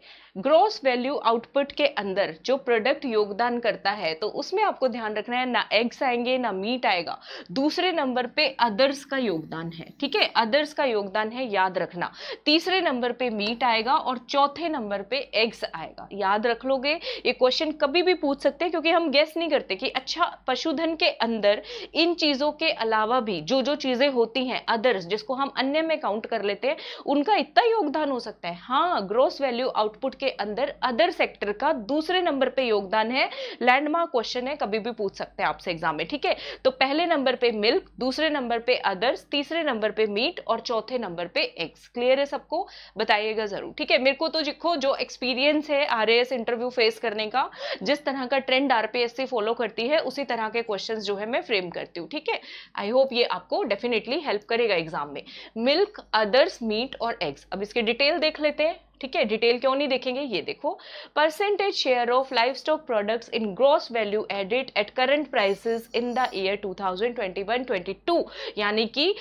ग्रॉस वैल्यू आउटपुट के अंदर जो प्रोडक्ट योगदान करता है तो उसमें आपको ध्यान रखना है ना एग्स आएंगे ना मीट आएगा दूसरे नंबर पे अदर्स का योगदान है ठीक है अदर्स का योगदान है याद रखना तीसरे नंबर पे मीट आएगा और चौथे नंबर पे एग्स आएगा याद रख लोगे ये क्वेश्चन कभी भी पूछ सकते हैं क्योंकि हम गेस नहीं करते कि अच्छा पशुधन के अंदर इन चीज़ों के अलावा भी जो जो चीज़ें होती हैं अदर्स जिसको हम अन्य में काउंट कर लेते हैं उनका इतना योगदान हो सकता है हाँ ग्रोस वैल्यू आउटपुट के अंदर अदर सेक्टर का दूसरे नंबर पे योगदान है लैंडमार्क क्वेश्चन है कभी भी पूछ सकते हैं आपसे एग्जाम में ठीक है तो पहले नंबर पे मिल्क दूसरे नंबर पे अदर्स तीसरे नंबर पे मीट और चौथे नंबर पे एग्स क्लियर है सबको बताइएगा जरूर ठीक है मेरे को तो देखो जो एक्सपीरियंस है आर इंटरव्यू फेस करने का जिस तरह का ट्रेंड आर फॉलो करती है उसी तरह के क्वेश्चन जो है मैं फ्रेम करती हूँ ठीक है आई होप ये आपको डेफिनेटली डेफिनेटली हेल्प करेगा एग्जाम में मिल्क अदर्स मीट और एग्स अब इसके डिटेल देख लेते हैं ठीक है डिटेल क्यों नहीं देखेंगे ये देखो percentage share of livestock products in gross value added at current prices in the year 2021-22 यानी कि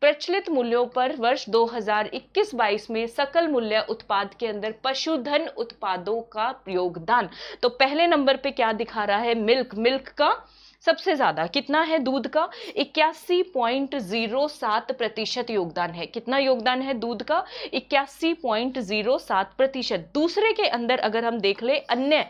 प्रचलित मूल्यों पर वर्ष 2021-22 में सकल मूल्य उत्पाद के अंदर पशुधन उत्पादों का योगदान तो पहले नंबर पे क्या दिखा रहा है मिल्क मिल्क का सबसे ज़्यादा कितना है दूध का इक्यासी पॉइंट जीरो सात प्रतिशत योगदान है कितना योगदान है दूध का इक्यासी पॉइंट जीरो सात प्रतिशत दूसरे के अंदर अगर हम देख ले अन्य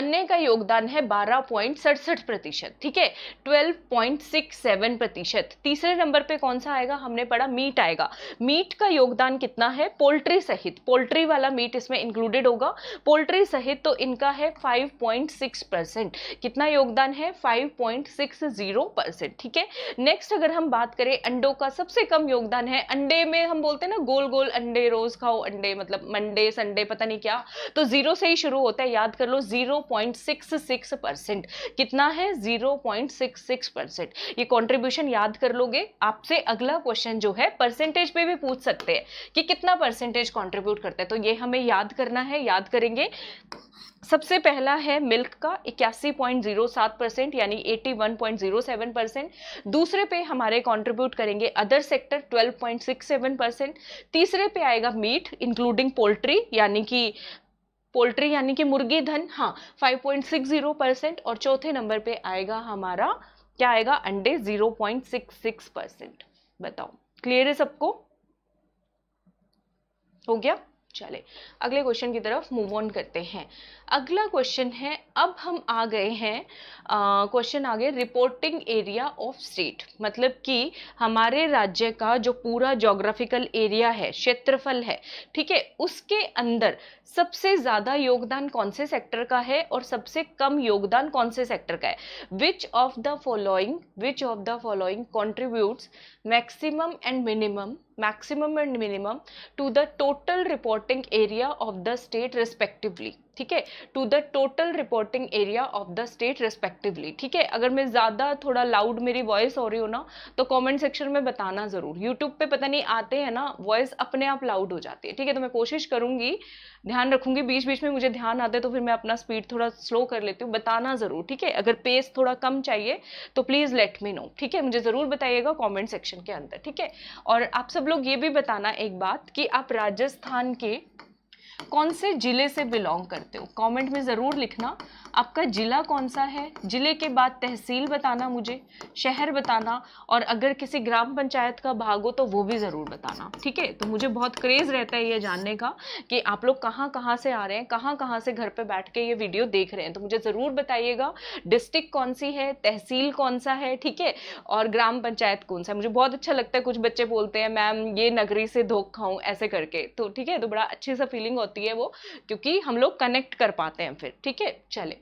अन्य का योगदान है बारह पॉइंट सड़सठ प्रतिशत ठीक है ट्वेल्व पॉइंट सिक्स सेवन प्रतिशत तीसरे नंबर पे कौन सा आएगा हमने पढ़ा मीट आएगा मीट का योगदान कितना है पोल्ट्री सहित पोल्ट्री वाला मीट इसमें इंक्लूडेड होगा पोल्ट्री सहित तो इनका है फाइव पॉइंट सिक्स परसेंट कितना योगदान है five point six zero percent ठीक है नेक्स्ट अगर हम बात करें अंडों का सबसे कम योगदान है अंडे में हम बोलते हैं ना गोल गोल अंडे रोज खाओ अंडे मतलब मंडे संडे पता नहीं क्या तो जीरो से ही शुरू होता है याद कर लो 0.66 परसेंट कितना है 0.66 परसेंट ये कंट्रीब्यूशन याद कर लोगे आपसे अगला क्वेश्चन जो है परसेंटेज पे भी पूछ सकते हैं कि कितना परसेंटेज कंट्रीब्यूट करते हैं तो ये हमें याद करना है याद करेंगे सबसे पहला है मिल्क का इक्यासी पॉइंट जीरो सात परसेंट यानी eighty one point zero seven percent दूसरे पे हमारे कंट्रीब्यूट करेंगे other sector twelve point six seven percent तीसरे पे आएगा मीट इंक्लूडिंग पोल्ट्री यानी कि पोल्ट्री यानी कि मुर्गी धन हाँ 5.60 परसेंट और चौथे नंबर पे आएगा हमारा क्या आएगा अंडे 0.66 परसेंट बताओ क्लियर है सबको हो गया चले अगले क्वेश्चन की तरफ मूव ऑन करते हैं अगला क्वेश्चन है अब हम आ गए हैं क्वेश्चन आ गए रिपोर्टिंग एरिया ऑफ स्टेट मतलब कि हमारे राज्य का जो पूरा जोग्राफिकल एरिया है क्षेत्रफल है ठीक है उसके अंदर सबसे ज़्यादा योगदान कौन से सेक्टर का है और सबसे कम योगदान कौन से सेक्टर का है which of the following which of the following contributes maximum and minimum maximum and minimum to the total reporting area of the state respectively ठीक है to the total reporting area of the state respectively ठीक है अगर मैं ज़्यादा थोड़ा लाउड मेरी वॉइस हो रही हो ना तो कमेंट सेक्शन में बताना ज़रूर यूट्यूब पे पता नहीं आते हैं ना वॉइस अपने आप लाउड हो जाती है ठीक है तो मैं कोशिश करूँगी ध्यान रखूँगी बीच बीच में मुझे ध्यान आता है तो फिर मैं अपना स्पीड थोड़ा स्लो कर लेती हूँ बताना ज़रूर ठीक है अगर पेस थोड़ा कम चाहिए तो प्लीज़ लेट मी नो ठीक है मुझे ज़रूर बताइएगा कॉमेंट सेक्शन के अंदर ठीक है और आप सब लोग ये भी बताना एक बात कि आप राजस्थान के कौन से ज़िले से बिलोंग करते हो कमेंट में ज़रूर लिखना आपका ज़िला कौन सा है ज़िले के बाद तहसील बताना मुझे शहर बताना और अगर किसी ग्राम पंचायत का भाग हो तो वो भी ज़रूर बताना ठीक है तो मुझे बहुत क्रेज़ रहता है ये जानने का कि आप लोग कहाँ कहाँ से आ रहे हैं कहाँ कहाँ से घर पर बैठ के ये वीडियो देख रहे हैं तो मुझे ज़रूर बताइएगा डिस्ट्रिक्ट कौन सी है तहसील कौन सा है ठीक है और ग्राम पंचायत कौन सा है मुझे बहुत अच्छा लगता है कुछ बच्चे बोलते हैं मैम ये नगरी से धोख खाऊँ ऐसे करके तो ठीक है तो बड़ा अच्छी सा फीलिंग होती है वो क्योंकि हम लोग कनेक्ट कर पाते हैं फिर ठीक है चले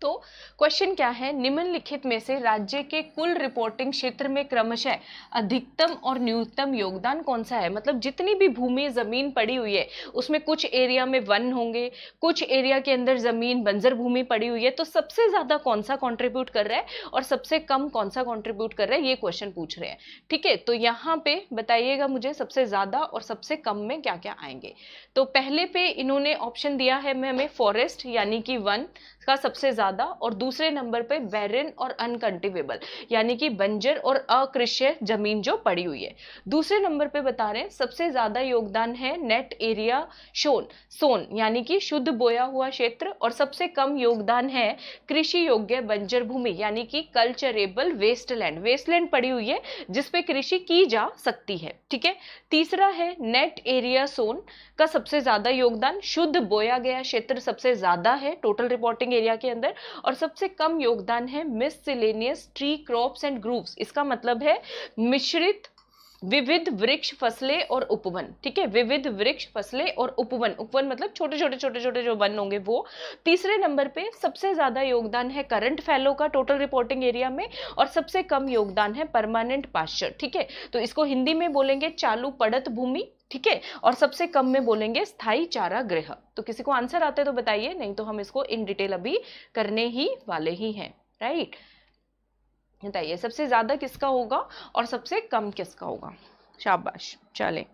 तो क्वेश्चन क्या है निम्नलिखित में से राज्य के कुल रिपोर्टिंग क्षेत्र में क्रमशः अधिकतम और न्यूनतम योगदान कौन सा है मतलब जितनी भी भूमि ज़मीन पड़ी हुई है उसमें कुछ एरिया में वन होंगे कुछ एरिया के अंदर ज़मीन बंजर भूमि पड़ी हुई है तो सबसे ज़्यादा कौन सा कॉन्ट्रीब्यूट कर रहा है और सबसे कम कौन सा कॉन्ट्रीब्यूट कर रहा है ये क्वेश्चन पूछ रहे हैं ठीक है तो यहाँ पे बताइएगा मुझे सबसे ज़्यादा और सबसे कम में क्या क्या आएंगे तो पहले पे इन्होंने ऑप्शन दिया है हमें फॉरेस्ट यानी कि वन का सबसे ज़्यादा और दूसरे नंबर पे वेरिन और अनकंटिवेबल यानी कि बंजर और अकृष्य जमीन जो पड़ी हुई है दूसरे नंबर पे बता रहे हैं सबसे ज़्यादा योगदान है नेट एरिया शोन सोन यानी कि शुद्ध बोया हुआ क्षेत्र और सबसे कम योगदान है कृषि योग्य बंजर भूमि यानी कि कल्चरेबल वेस्टलैंड वेस्टलैंड पड़ी हुई है जिसपे कृषि की जा सकती है ठीक है तीसरा है नेट एरिया सोन का सबसे ज़्यादा योगदान शुद्ध बोया गया क्षेत्र सबसे ज़्यादा है टोटल रिपोर्टिंग एरिया के अंदर है और सबसे कम योगदान है miscellaneous tree crops and groups इसका मतलब है मिश्रित विविध वृक्ष फसलें और उपवन ठीक है विविध वृक्ष फसलें और उपवन उपवन मतलब छोटे छोटे छोटे छोटे जो वन होंगे वो तीसरे नंबर पे सबसे ज़्यादा योगदान है करंट फैलो का टोटल रिपोर्टिंग एरिया में और सबसे कम योगदान है परमानेंट पाश्चर ठीक है तो इसको हिंदी में बोलेंगे चालू पड़त भूमि ठीक है और सबसे कम में बोलेंगे स्थाई चारा गृह तो किसी को आंसर आता है तो बताइए नहीं तो हम इसको इन डिटेल अभी करने ही वाले ही हैं राइट बताइए सबसे ज़्यादा किसका होगा और सबसे कम किसका होगा शाबाश चलें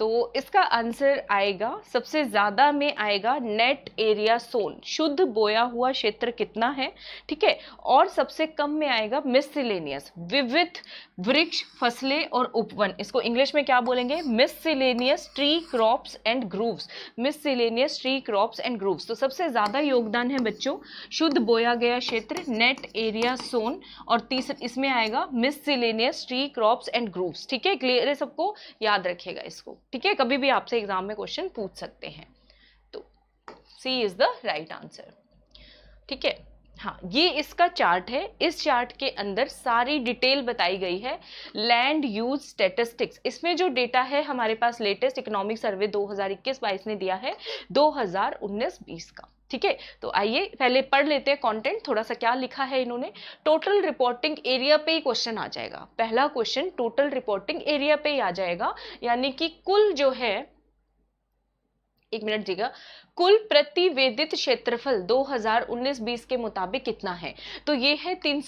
तो इसका आंसर आएगा सबसे ज़्यादा में आएगा नेट एरिया सोन शुद्ध बोया हुआ क्षेत्र कितना है ठीक है और सबसे कम में आएगा मिससिलेनियस विविध वृक्ष फसलें और उपवन इसको इंग्लिश में क्या बोलेंगे miscellaneous tree crops and groves miscellaneous tree crops and groves तो सबसे ज़्यादा योगदान है बच्चों शुद्ध बोया गया क्षेत्र नेट एरिया सोन और तीसरा इसमें आएगा miscellaneous tree crops and groves ठीक है क्लियर है सबको याद रखेगा इसको ठीक है कभी भी आपसे एग्जाम में क्वेश्चन पूछ सकते हैं तो C is the right answer ठीक है हाँ ये इसका चार्ट है इस चार्ट के अंदर सारी डिटेल बताई गई है लैंड यूज स्टेटिस्टिक्स इसमें जो डेटा है हमारे पास लेटेस्ट इकोनॉमिक सर्वे 2021 हजार ने दिया है 2019-20 का ठीक है तो आइए पहले पढ़ लेते हैं कंटेंट थोड़ा सा क्या लिखा है इन्होंने टोटल रिपोर्टिंग एरिया पे ही क्वेश्चन आ जाएगा पहला क्वेश्चन टोटल रिपोर्टिंग एरिया पे ही आ जाएगा यानी कि कुल जो है एक मिनट दीजिएगा कुल प्रतिवेदित क्षेत्रफल 2019-20 के मुताबिक कितना है तो ये है तीन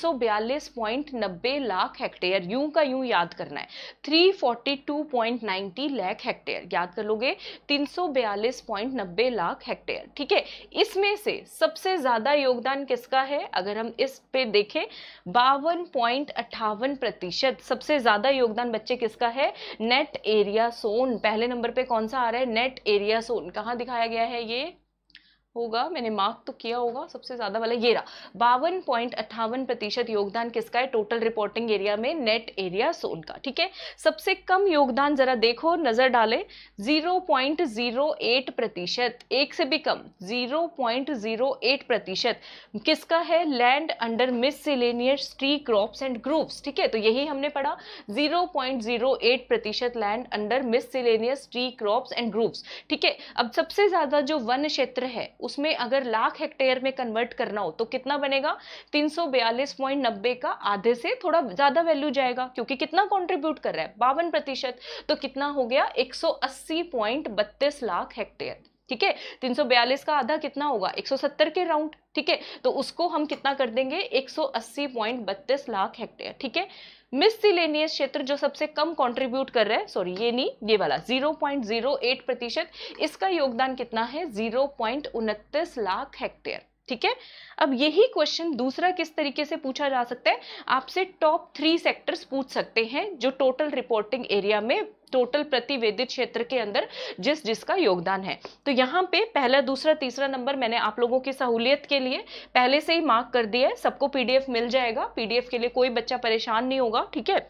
लाख हेक्टेयर यूं का यूं याद करना है 342.90 लाख हेक्टेयर याद कर लोगे तीन लाख हेक्टेयर ठीक है इसमें से सबसे ज्यादा योगदान किसका है अगर हम इस पे देखें बावन प्रतिशत सबसे ज्यादा योगदान बच्चे किसका है नेट एरिया सोन पहले नंबर पे कौन सा आ रहा है नेट एरिया सोन कहा दिखाया गया है ये होगा मैंने मार्क तो किया होगा सबसे ज़्यादा वाला ये रहा बावन पॉइंट अट्ठावन प्रतिशत योगदान किसका है टोटल रिपोर्टिंग एरिया में नेट एरिया सोन का ठीक है सबसे कम योगदान ज़रा देखो नज़र डालें जीरो पॉइंट जीरो एट प्रतिशत एक से भी कम जीरो पॉइंट जीरो एट प्रतिशत किसका है land under miscellaneous tree crops and groups ठीक है तो यही हमने पढ़ा जीरो पॉइंट जीरो एट प्रतिशत land under miscellaneous tree crops and groups ठीक है अब सबसे ज़्यादा जो वन क्षेत्र है उसमें अगर लाख हेक्टेयर में कन्वर्ट करना हो तो कितना बनेगा तीन का आधे से थोड़ा ज़्यादा वैल्यू जाएगा क्योंकि कितना कॉन्ट्रीब्यूट कर रहा है बावन प्रतिशत तो कितना हो गया एक लाख हेक्टेयर ठीक है तीन का आधा कितना होगा 170 के राउंड ठीक है तो उसको हम कितना कर देंगे एक लाख हेक्टेयर ठीक है मिससिलेनियस क्षेत्र जो सबसे कम कंट्रीब्यूट कर रहे हैं सॉरी ये नहीं ये वाला 0.08 प्रतिशत इसका योगदान कितना है 0.29 लाख हेक्टेयर ठीक है अब यही क्वेश्चन दूसरा किस तरीके से पूछा जा सकता है आपसे टॉप थ्री सेक्टर्स पूछ सकते हैं जो टोटल रिपोर्टिंग एरिया में टोटल प्रतिवेदित क्षेत्र के अंदर जिस जिसका योगदान है तो यहाँ पे पहला दूसरा तीसरा नंबर मैंने आप लोगों की सहूलियत के लिए पहले से ही मार्क कर दिया है सबको पीडीएफ मिल जाएगा पीडीएफ के लिए कोई बच्चा परेशान नहीं होगा ठीक है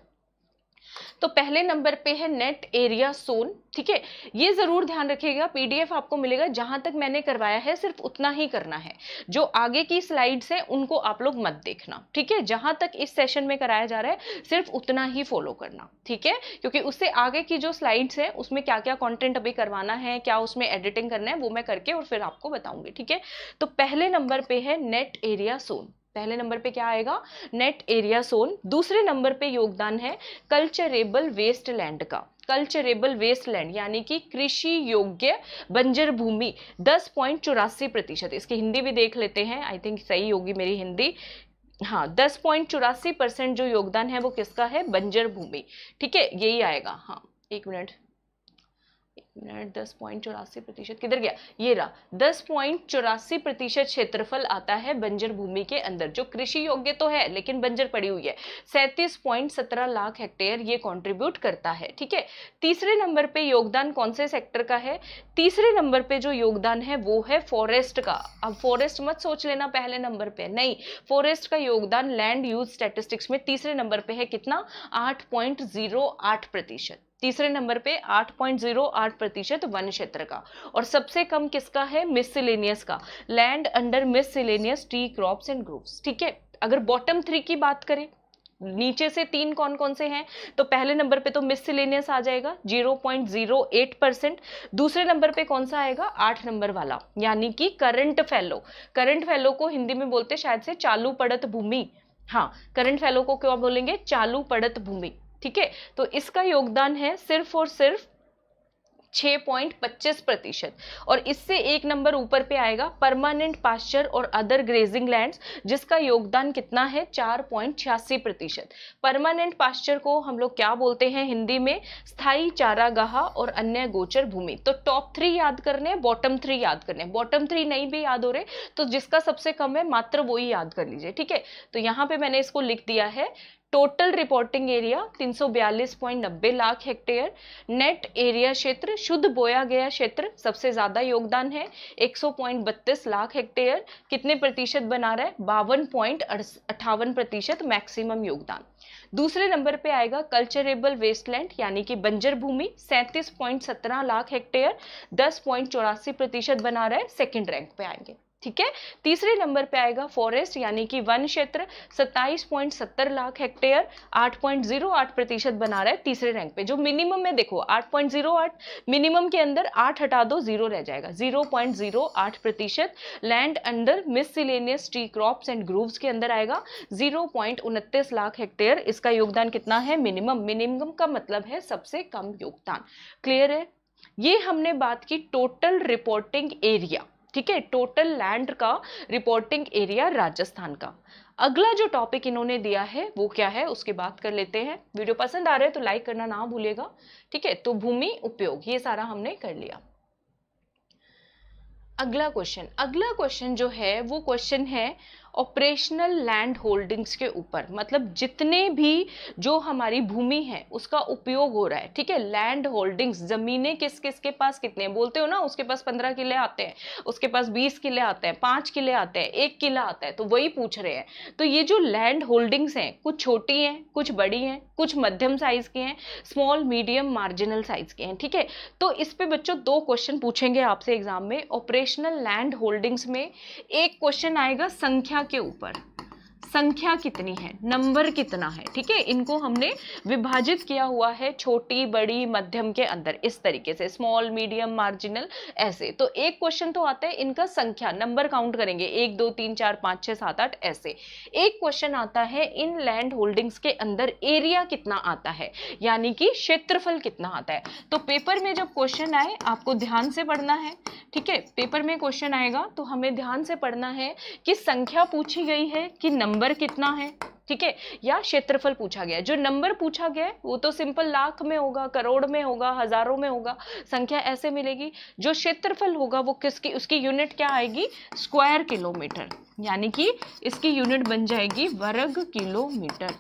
तो पहले नंबर पे है नेट एरिया सोन ठीक है ये ज़रूर ध्यान रखिएगा पीडीएफ आपको मिलेगा जहां तक मैंने करवाया है सिर्फ उतना ही करना है जो आगे की स्लाइड्स हैं उनको आप लोग मत देखना ठीक है जहां तक इस सेशन में कराया जा रहा है सिर्फ उतना ही फॉलो करना ठीक है क्योंकि उससे आगे की जो स्लाइड्स हैं उसमें क्या क्या कॉन्टेंट अभी करवाना है क्या उसमें एडिटिंग करना है वो मैं करके और फिर आपको बताऊंगी ठीक है तो पहले नंबर पर है नेट एरिया सोन पहले नंबर पे क्या आएगा नेट एरिया सोन दूसरे नंबर पे योगदान है कल्चरेबल वेस्ट लैंड का कल्चरेबल वेस्ट लैंड यानी कि कृषि योग्य बंजर भूमि दस पॉइंट चौरासी प्रतिशत इसकी हिंदी भी देख लेते हैं आई थिंक सही होगी मेरी हिंदी हाँ दस पॉइंट चौरासी परसेंट जो योगदान है वो किसका है बंजर भूमि ठीक है यही आएगा हाँ एक मिनट मिनट दस पॉइंट चौरासी प्रतिशत किधर गया ये रहा दस पॉइंट चौरासी प्रतिशत क्षेत्रफल आता है बंजर भूमि के अंदर जो कृषि योग्य तो है लेकिन बंजर पड़ी हुई है सैंतीस पॉइंट सत्रह लाख हेक्टेयर ये कंट्रीब्यूट करता है ठीक है तीसरे नंबर पे योगदान कौन से सेक्टर का है तीसरे नंबर पे जो योगदान है वो है फॉरेस्ट का अब फॉरेस्ट मत सोच लेना पहले नंबर पे नहीं फॉरेस्ट का योगदान लैंड यूज स्टेटिस्टिक्स में तीसरे नंबर पर है कितना आठ पॉइंट जीरो आठ प्रतिशत तीसरे नंबर पे 8.08 प्रतिशत वन क्षेत्र का और सबसे कम किसका है मिससिलेनियस का land under miscellaneous tree crops and groups ठीक है अगर बॉटम थ्री की बात करें नीचे से तीन कौन कौन से हैं तो पहले नंबर पे तो मिससिलेनियस आ जाएगा 0.08 परसेंट दूसरे नंबर पे कौन सा आएगा आठ नंबर वाला यानी कि करंट फैलो करंट फैलो को हिंदी में बोलते शायद से चालू पड़त भूमि हाँ करंट फैलो को क्यों बोलेंगे चालू पड़त भूमि ठीक है तो इसका योगदान है सिर्फ और सिर्फ छः पॉइंट पच्चीस प्रतिशत और इससे एक नंबर ऊपर पे आएगा परमानेंट पास्चर और अदर ग्रेजिंग लैंड्स जिसका योगदान कितना है चार पॉइंट छियासी प्रतिशत परमानेंट पास्चर को हम लोग क्या बोलते हैं हिंदी में स्थाई चारागाह और अन्य गोचर भूमि तो टॉप थ्री याद करने बॉटम थ्री याद करने बॉटम थ्री नहीं भी याद हो रहे तो जिसका सबसे कम है मात्र वो याद कर लीजिए ठीक है तो यहाँ पे मैंने इसको लिख दिया है total reporting area 342.90 lakh hectare net area क्षेत्र शुद्ध बोया गया क्षेत्र सबसे ज़्यादा योगदान है एक लाख हेक्टेयर कितने प्रतिशत बना रहा है बावन पॉइंट अठावन प्रतिशत मैक्सिमम योगदान दूसरे नंबर पे आएगा कल्चरेबल वेस्टलैंड यानी कि बंजर भूमि 37.17 लाख हेक्टेयर दस प्रतिशत बना रहा है सेकेंड रैंक पे आएंगे ठीक है तीसरे नंबर पे आएगा फॉरेस्ट यानी कि वन क्षेत्र 27.70 लाख हेक्टेयर 8.08 प्रतिशत बना रहा है तीसरे रैंक पे जो मिनिमम में देखो 8.08 मिनिमम के अंदर 8 हटा दो जीरो रह जाएगा 0.08 प्रतिशत land under miscellaneous tree crops and groves के अंदर आएगा जीरो लाख हेक्टेयर इसका योगदान कितना है मिनिमम मिनिमम का मतलब है सबसे कम योगदान क्लियर है ये हमने बात की टोटल रिपोर्टिंग एरिया ठीक है टोटल लैंड का रिपोर्टिंग एरिया राजस्थान का अगला जो टॉपिक इन्होंने दिया है वो क्या है उसकी बात कर लेते हैं वीडियो पसंद आ रहा है तो लाइक करना ना भूलेगा ठीक है तो भूमि उपयोग ये सारा हमने कर लिया अगला क्वेश्चन अगला क्वेश्चन जो है वो क्वेश्चन है ऑपरेशनल लैंड होल्डिंग्स के ऊपर मतलब जितने भी जो हमारी भूमि है उसका उपयोग हो रहा है ठीक है लैंड होल्डिंग्स ज़मीनें किस किस के पास कितने बोलते हो ना उसके पास पंद्रह किले आते हैं उसके पास बीस किले आते हैं पांच किले आते हैं एक किला आता है तो वही पूछ रहे हैं तो ये जो लैंड होल्डिंग्स हैं कुछ छोटी हैं कुछ बड़ी हैं कुछ मध्यम साइज़ के हैं स्मॉल मीडियम मार्जिनल साइज़ के हैं ठीक है तो इस पर बच्चों दो क्वेश्चन पूछेंगे आपसे एग्जाम में ऑपरेशनल लैंड होल्डिंग्स में एक क्वेश्चन आएगा संख्या के ऊपर संख्या कितनी है नंबर कितना है ठीक है इनको हमने विभाजित किया हुआ है छोटी बड़ी मध्यम के अंदर इस तरीके से स्मॉल मीडियम मार्जिनल ऐसे तो एक क्वेश्चन तो आता है इनका संख्या नंबर काउंट करेंगे एक दो तीन चार पाँच छः सात आठ ऐसे एक क्वेश्चन आता है इन लैंड होल्डिंग्स के अंदर एरिया कितना आता है यानी कि क्षेत्रफल कितना आता है तो पेपर में जब क्वेश्चन आए आपको ध्यान से पढ़ना है ठीक है पेपर में क्वेश्चन आएगा तो हमें ध्यान से पढ़ना है कि संख्या पूछी गई है कि नंबर नंबर कितना है ठीक है या क्षेत्रफल पूछा गया जो नंबर पूछा गया है वो तो सिंपल लाख में होगा करोड़ में होगा हजारों में होगा संख्या ऐसे मिलेगी जो क्षेत्रफल होगा वो किसकी उसकी यूनिट क्या आएगी स्क्वायर किलोमीटर यानी कि इसकी यूनिट बन जाएगी वर्ग किलोमीटर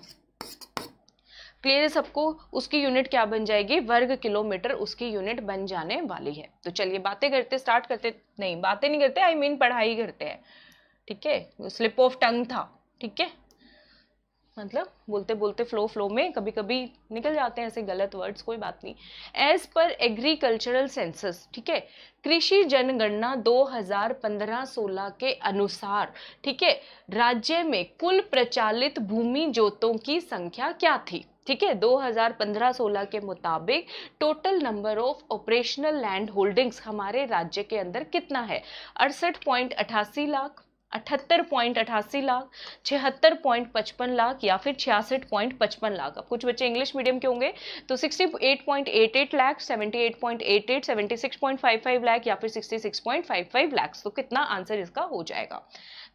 क्लियर है सबको उसकी यूनिट क्या बन जाएगी वर्ग किलोमीटर उसकी यूनिट बन जाने वाली है तो चलिए बातें करते स्टार्ट करते नहीं बातें नहीं करते आई I मीन mean, पढ़ाई करते हैं ठीक है स्लिप ऑफ टंग था ठीक है मतलब बोलते बोलते फ्लो फ्लो में कभी कभी निकल जाते हैं ऐसे गलत वर्ड्स कोई बात नहीं एज पर एग्रीकल्चरल सेंसस ठीक है कृषि जनगणना 2015-16 के अनुसार ठीक है राज्य में कुल प्रचालित भूमि जोतों की संख्या क्या थी ठीक है 2015-16 के मुताबिक total number of operational land holdings हमारे राज्य के अंदर कितना है अड़सठ लाख अठहत्तर पॉइंट अठासी लाख छिहत्तर पॉइंट पचपन लाख या फिर छियासठ पॉइंट पचपन लाख अब कुछ बच्चे इंग्लिश मीडियम के होंगे तो sixty eight point eight eight lakh seventy eight point eight eight seventy six point five five lakh या फिर sixty six point five five lakhs तो कितना आंसर इसका हो जाएगा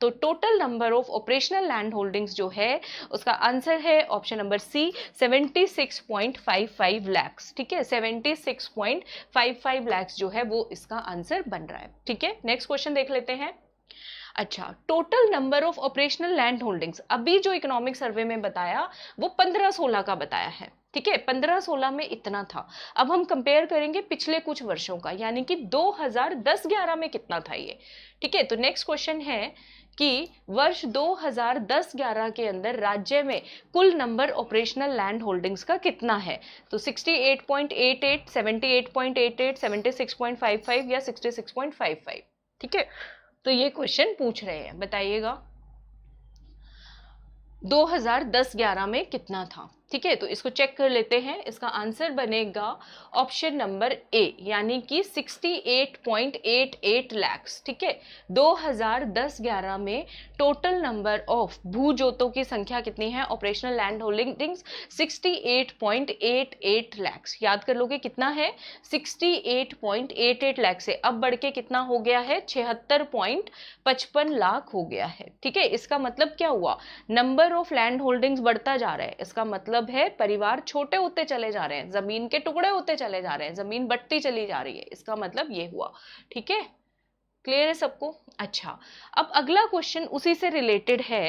तो total number of operational land holdings जो है उसका आंसर है option number C seventy six point five five lakhs ठीक है seventy six point five five lakhs जो है वो इसका आंसर बन रहा है ठीक है नेक्स्ट क्वेश्चन देख लेते हैं अच्छा total number of operational land holdings अभी जो इकोनॉमिक सर्वे में बताया वो पंद्रह सोलह का बताया है ठीक है पंद्रह सोलह में इतना था अब हम कंपेयर करेंगे पिछले कुछ वर्षों का यानी कि 2010-11 में कितना था ये ठीक है तो नेक्स्ट क्वेश्चन है कि वर्ष 2010-11 के अंदर राज्य में कुल नंबर ऑपरेशनल लैंड होल्डिंग्स का कितना है तो 68.88, 78.88, 76.55 या 66.55 ठीक है तो ये क्वेश्चन पूछ रहे हैं बताइएगा 2010-11 में कितना था ठीक है तो इसको चेक कर लेते हैं इसका आंसर बनेगा ऑप्शन नंबर ए यानी कि 68.88 लाख ठीक है 2010-11 में टोटल नंबर ऑफ भू जोतों की संख्या कितनी है ऑपरेशनल लैंड होल्डिंग्स 68.88 लाख याद कर लोगे कितना है 68.88 लाख से अब बढ़ के कितना हो गया है छिहत्तर लाख हो गया है ठीक है इसका मतलब क्या हुआ नंबर ऑफ लैंड होल्डिंग्स बढ़ता जा रहा है इसका मतलब मतलब है परिवार छोटे होते चले जा रहे हैं जमीन के टुकड़े होते चले जा रहे हैं जमीन बटती चली जा रही है इसका मतलब ये हुआ ठीक है क्लियर है सबको अच्छा अब अगला क्वेश्चन उसी से रिलेटेड है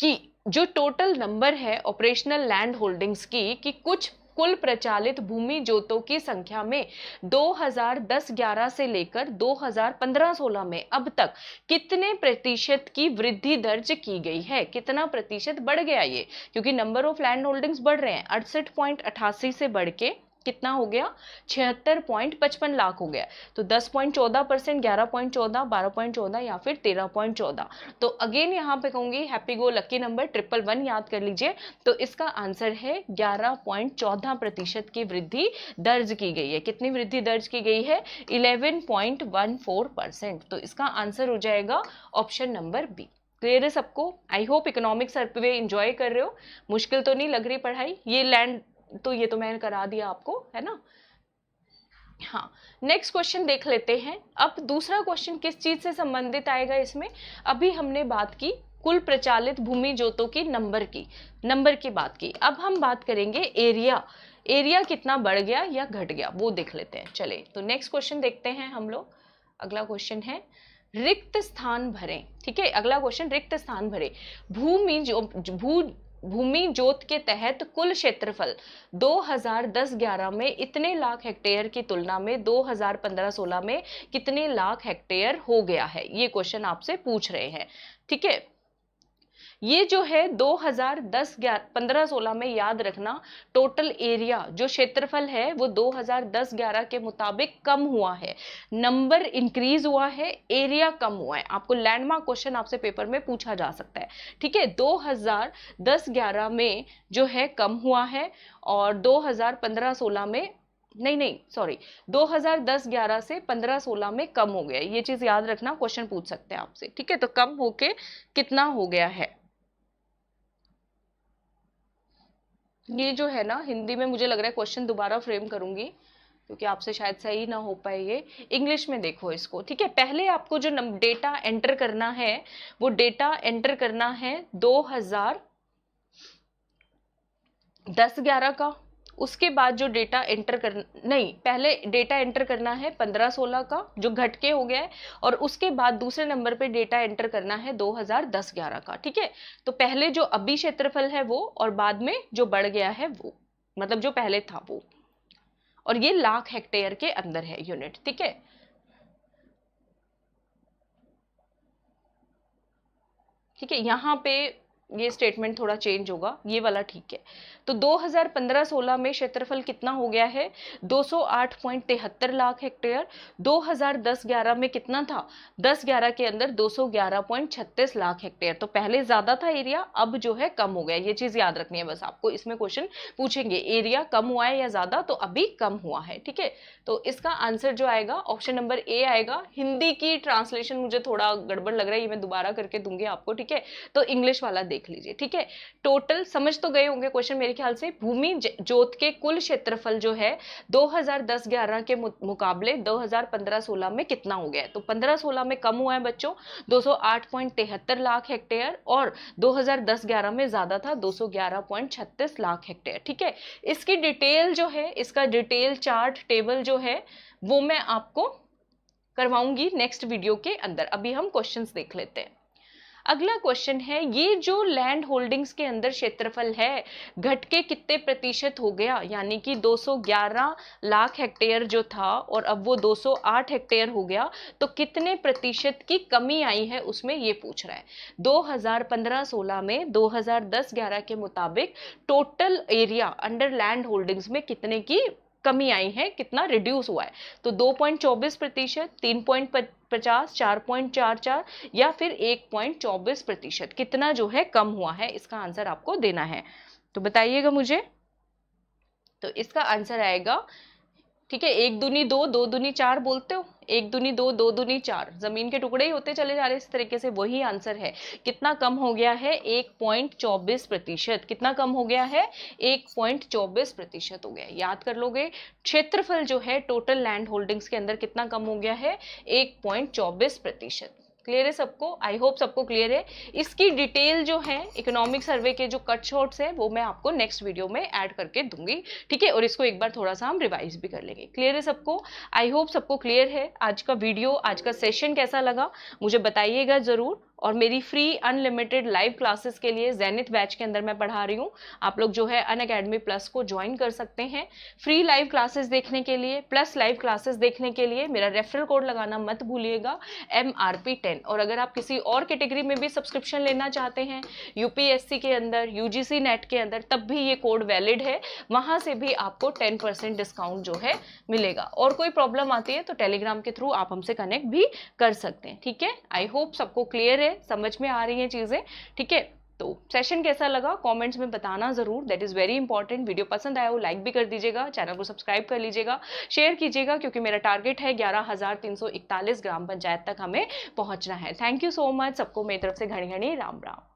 कि जो टोटल नंबर है ऑपरेशनल लैंड होल्डिंग्स की कि कुछ कुल प्रचालित भूमि जोतों की संख्या में 2010-11 से लेकर 2015-16 में अब तक कितने प्रतिशत की वृद्धि दर्ज की गई है कितना प्रतिशत बढ़ गया ये क्योंकि नंबर ऑफ लैंड होल्डिंग्स बढ़ रहे हैं अड़सठ से बढ़ के कितना हो गया छिहत्तर पॉइंट पचपन लाख हो गया तो दस पॉइंट चौदह परसेंट ग्यारह पॉइंट चौदह बारह पॉइंट चौदह या फिर तेरह पॉइंट चौदह तो अगेन यहाँ पे कहूंगी happy go lucky number triple one याद कर लीजिए तो इसका आंसर है ग्यारह पॉइंट चौदह प्रतिशत की वृद्धि दर्ज की गई है कितनी वृद्धि दर्ज की गई है eleven point one four percent तो इसका आंसर हो जाएगा ऑप्शन नंबर बी क्लियर है सबको I hope economic survey enjoy कर रहे हो मुश्किल तो नहीं लग रही पढ़ाई ये लैंड तो ये तो मैंने करा दिया आपको है ना हाँ नेक्स्ट क्वेश्चन देख लेते हैं अब दूसरा क्वेश्चन किस चीज़ से संबंधित आएगा इसमें अभी हमने बात की कुल प्रचालित भूमि जोतों की नंबर की नंबर की बात की अब हम बात करेंगे एरिया एरिया कितना बढ़ गया या घट गया वो देख लेते हैं चले तो नेक्स्ट क्वेश्चन देखते हैं हम लोग अगला क्वेश्चन है रिक्त स्थान भरें ठीक है अगला क्वेश्चन रिक्त स्थान भरें भूमि जो भू भूमि जोत के तहत कुल क्षेत्रफल 2010-11 में इतने लाख हेक्टेयर की तुलना में 2015-16 में कितने लाख हेक्टेयर हो गया है ये क्वेश्चन आपसे पूछ रहे हैं ठीक है ये जो है 2010 पंद्रह सोलह में याद रखना टोटल एरिया जो क्षेत्रफल है वो 2010-11 के मुताबिक कम हुआ है नंबर इंक्रीज हुआ है एरिया कम हुआ है आपको लैंडमार्क क्वेश्चन आपसे पेपर में पूछा जा सकता है ठीक है 2010-11 में जो है कम हुआ है और 2015-16 में नहीं नहीं सॉरी 2010-11 से 15-16 में कम हो गया ये चीज़ याद रखना क्वेश्चन पूछ सकते हैं आपसे ठीक है तो कम होके कितना हो गया है ये जो है ना हिंदी में मुझे लग रहा है क्वेश्चन दोबारा फ्रेम करूंगी क्योंकि आपसे शायद सही ना हो पाए ये इंग्लिश में देखो इसको ठीक है पहले आपको जो डेटा एंटर करना है वो डेटा एंटर करना है दो हजार दस ग्यारह का उसके बाद जो डेटा एंटर कर नहीं पहले डेटा एंटर करना है पंद्रह सोलह का जो घटके हो गया है और उसके बाद दूसरे नंबर पे डेटा एंटर करना है दो हज़ार दस ग्यारह का ठीक है तो पहले जो अभी क्षेत्रफल है वो और बाद में जो बढ़ गया है वो मतलब जो पहले था वो और ये लाख हेक्टेयर के अंदर है यूनिट ठीक है ठीक है यहाँ पे ये स्टेटमेंट थोड़ा चेंज होगा ये वाला ठीक है तो 2015-16 में क्षेत्रफल कितना हो गया है 208.73 लाख हेक्टेयर 2010-11 में कितना था 10-11 के अंदर 211.36 लाख हेक्टेयर तो पहले ज़्यादा था एरिया अब जो है कम हो गया ये चीज़ याद रखनी है बस आपको इसमें क्वेश्चन पूछेंगे एरिया कम हुआ है या ज़्यादा तो अभी कम हुआ है ठीक है तो इसका आंसर जो आएगा ऑप्शन नंबर ए आएगा हिंदी की ट्रांसलेशन मुझे थोड़ा गड़बड़ लग रहा है ये मैं दोबारा करके दूंगी आपको ठीक है तो इंग्लिश वाला दे देख लीजिए ठीक है टोटल समझ तो गए होंगे क्वेश्चन मेरे ख्याल से भूमि जोत के कुल क्षेत्रफल जो है 2010-11 के मुकाबले 2015-16 में कितना हो गया है तो 15-16 में कम हुआ है बच्चों दो लाख हेक्टेयर और 2010-11 में ज़्यादा था 211.36 लाख हेक्टेयर ठीक है इसकी डिटेल जो है इसका डिटेल चार्ट टेबल जो है वो मैं आपको करवाऊंगी नेक्स्ट वीडियो के अंदर अभी हम क्वेश्चंस देख लेते हैं अगला क्वेश्चन है ये जो लैंड होल्डिंग्स के अंदर क्षेत्रफल है घट के कितने प्रतिशत हो गया यानी कि 211 लाख हेक्टेयर जो था और अब वो 208 हेक्टेयर हो गया तो कितने प्रतिशत की कमी आई है उसमें ये पूछ रहा है 2015-16 में 2010-11 के मुताबिक total area under land holdings में कितने की कमी आई है कितना रिड्यूस हुआ है तो दो पॉइंट चौबीस प्रतिशत तीन पॉइंट पचास चार पॉइंट चार चार या फिर एक पॉइंट चौबीस प्रतिशत कितना जो है कम हुआ है इसका आंसर आपको देना है तो बताइएगा मुझे तो इसका आंसर आएगा ठीक है एक दूनी दो दो दूनी चार बोलते हो एक दूनी दो दो दूनी चार जमीन के टुकड़े ही होते चले जा रहे इस तरीके से वही आंसर है कितना कम हो गया है एक पॉइंट चौबीस प्रतिशत कितना कम हो गया है एक पॉइंट चौबीस प्रतिशत हो गया याद कर लोगे क्षेत्रफल जो है टोटल लैंड होल्डिंग्स के अंदर कितना कम हो गया है एक पॉइंट चौबीस प्रतिशत क्लियर है सबको आई होप सबको क्लियर है इसकी डिटेल जो है इकोनॉमिक सर्वे के जो कट शॉर्ट्स है वो मैं आपको नेक्स्ट वीडियो में ऐड करके दूंगी ठीक है और इसको एक बार थोड़ा सा हम रिवाइज भी कर लेंगे क्लियर है सबको आई होप सबको क्लियर है आज का वीडियो आज का सेशन कैसा लगा मुझे बताइएगा ज़रूर और मेरी फ्री अनलिमिटेड लाइव क्लासेस के लिए जैनित बैच के अंदर मैं पढ़ा रही हूँ आप लोग जो है अन अकेडमी प्लस को ज्वाइन कर सकते हैं फ्री लाइव क्लासेस देखने के लिए प्लस लाइव क्लासेस देखने के लिए मेरा रेफरल कोड लगाना मत भूलिएगा एम आर पी टेन और अगर आप किसी और कैटेगरी में भी सब्सक्रिप्शन लेना चाहते हैं यू पी एस सी के अंदर यू जी सी नेट के अंदर तब भी ये कोड वैलिड है वहाँ से भी आपको टेन परसेंट डिस्काउंट जो है मिलेगा और कोई प्रॉब्लम आती है तो टेलीग्राम के थ्रू आप हमसे कनेक्ट भी कर सकते हैं ठीक है आई होप सबको क्लियर है है समझ में आ रही हैं चीज़ें ठीक है तो सेशन कैसा लगा कमेंट्स में बताना ज़रूर that is very important video पसंद आया हो लाइक भी कर दीजिएगा चैनल को सब्सक्राइब कर लीजिएगा शेयर कीजिएगा क्योंकि मेरा टारगेट है 11,341 ग्राम पंचायत तक हमें पहुंचना है थैंक यू सो मच सबको मेरी तरफ से घड़ी घड़ी राम राम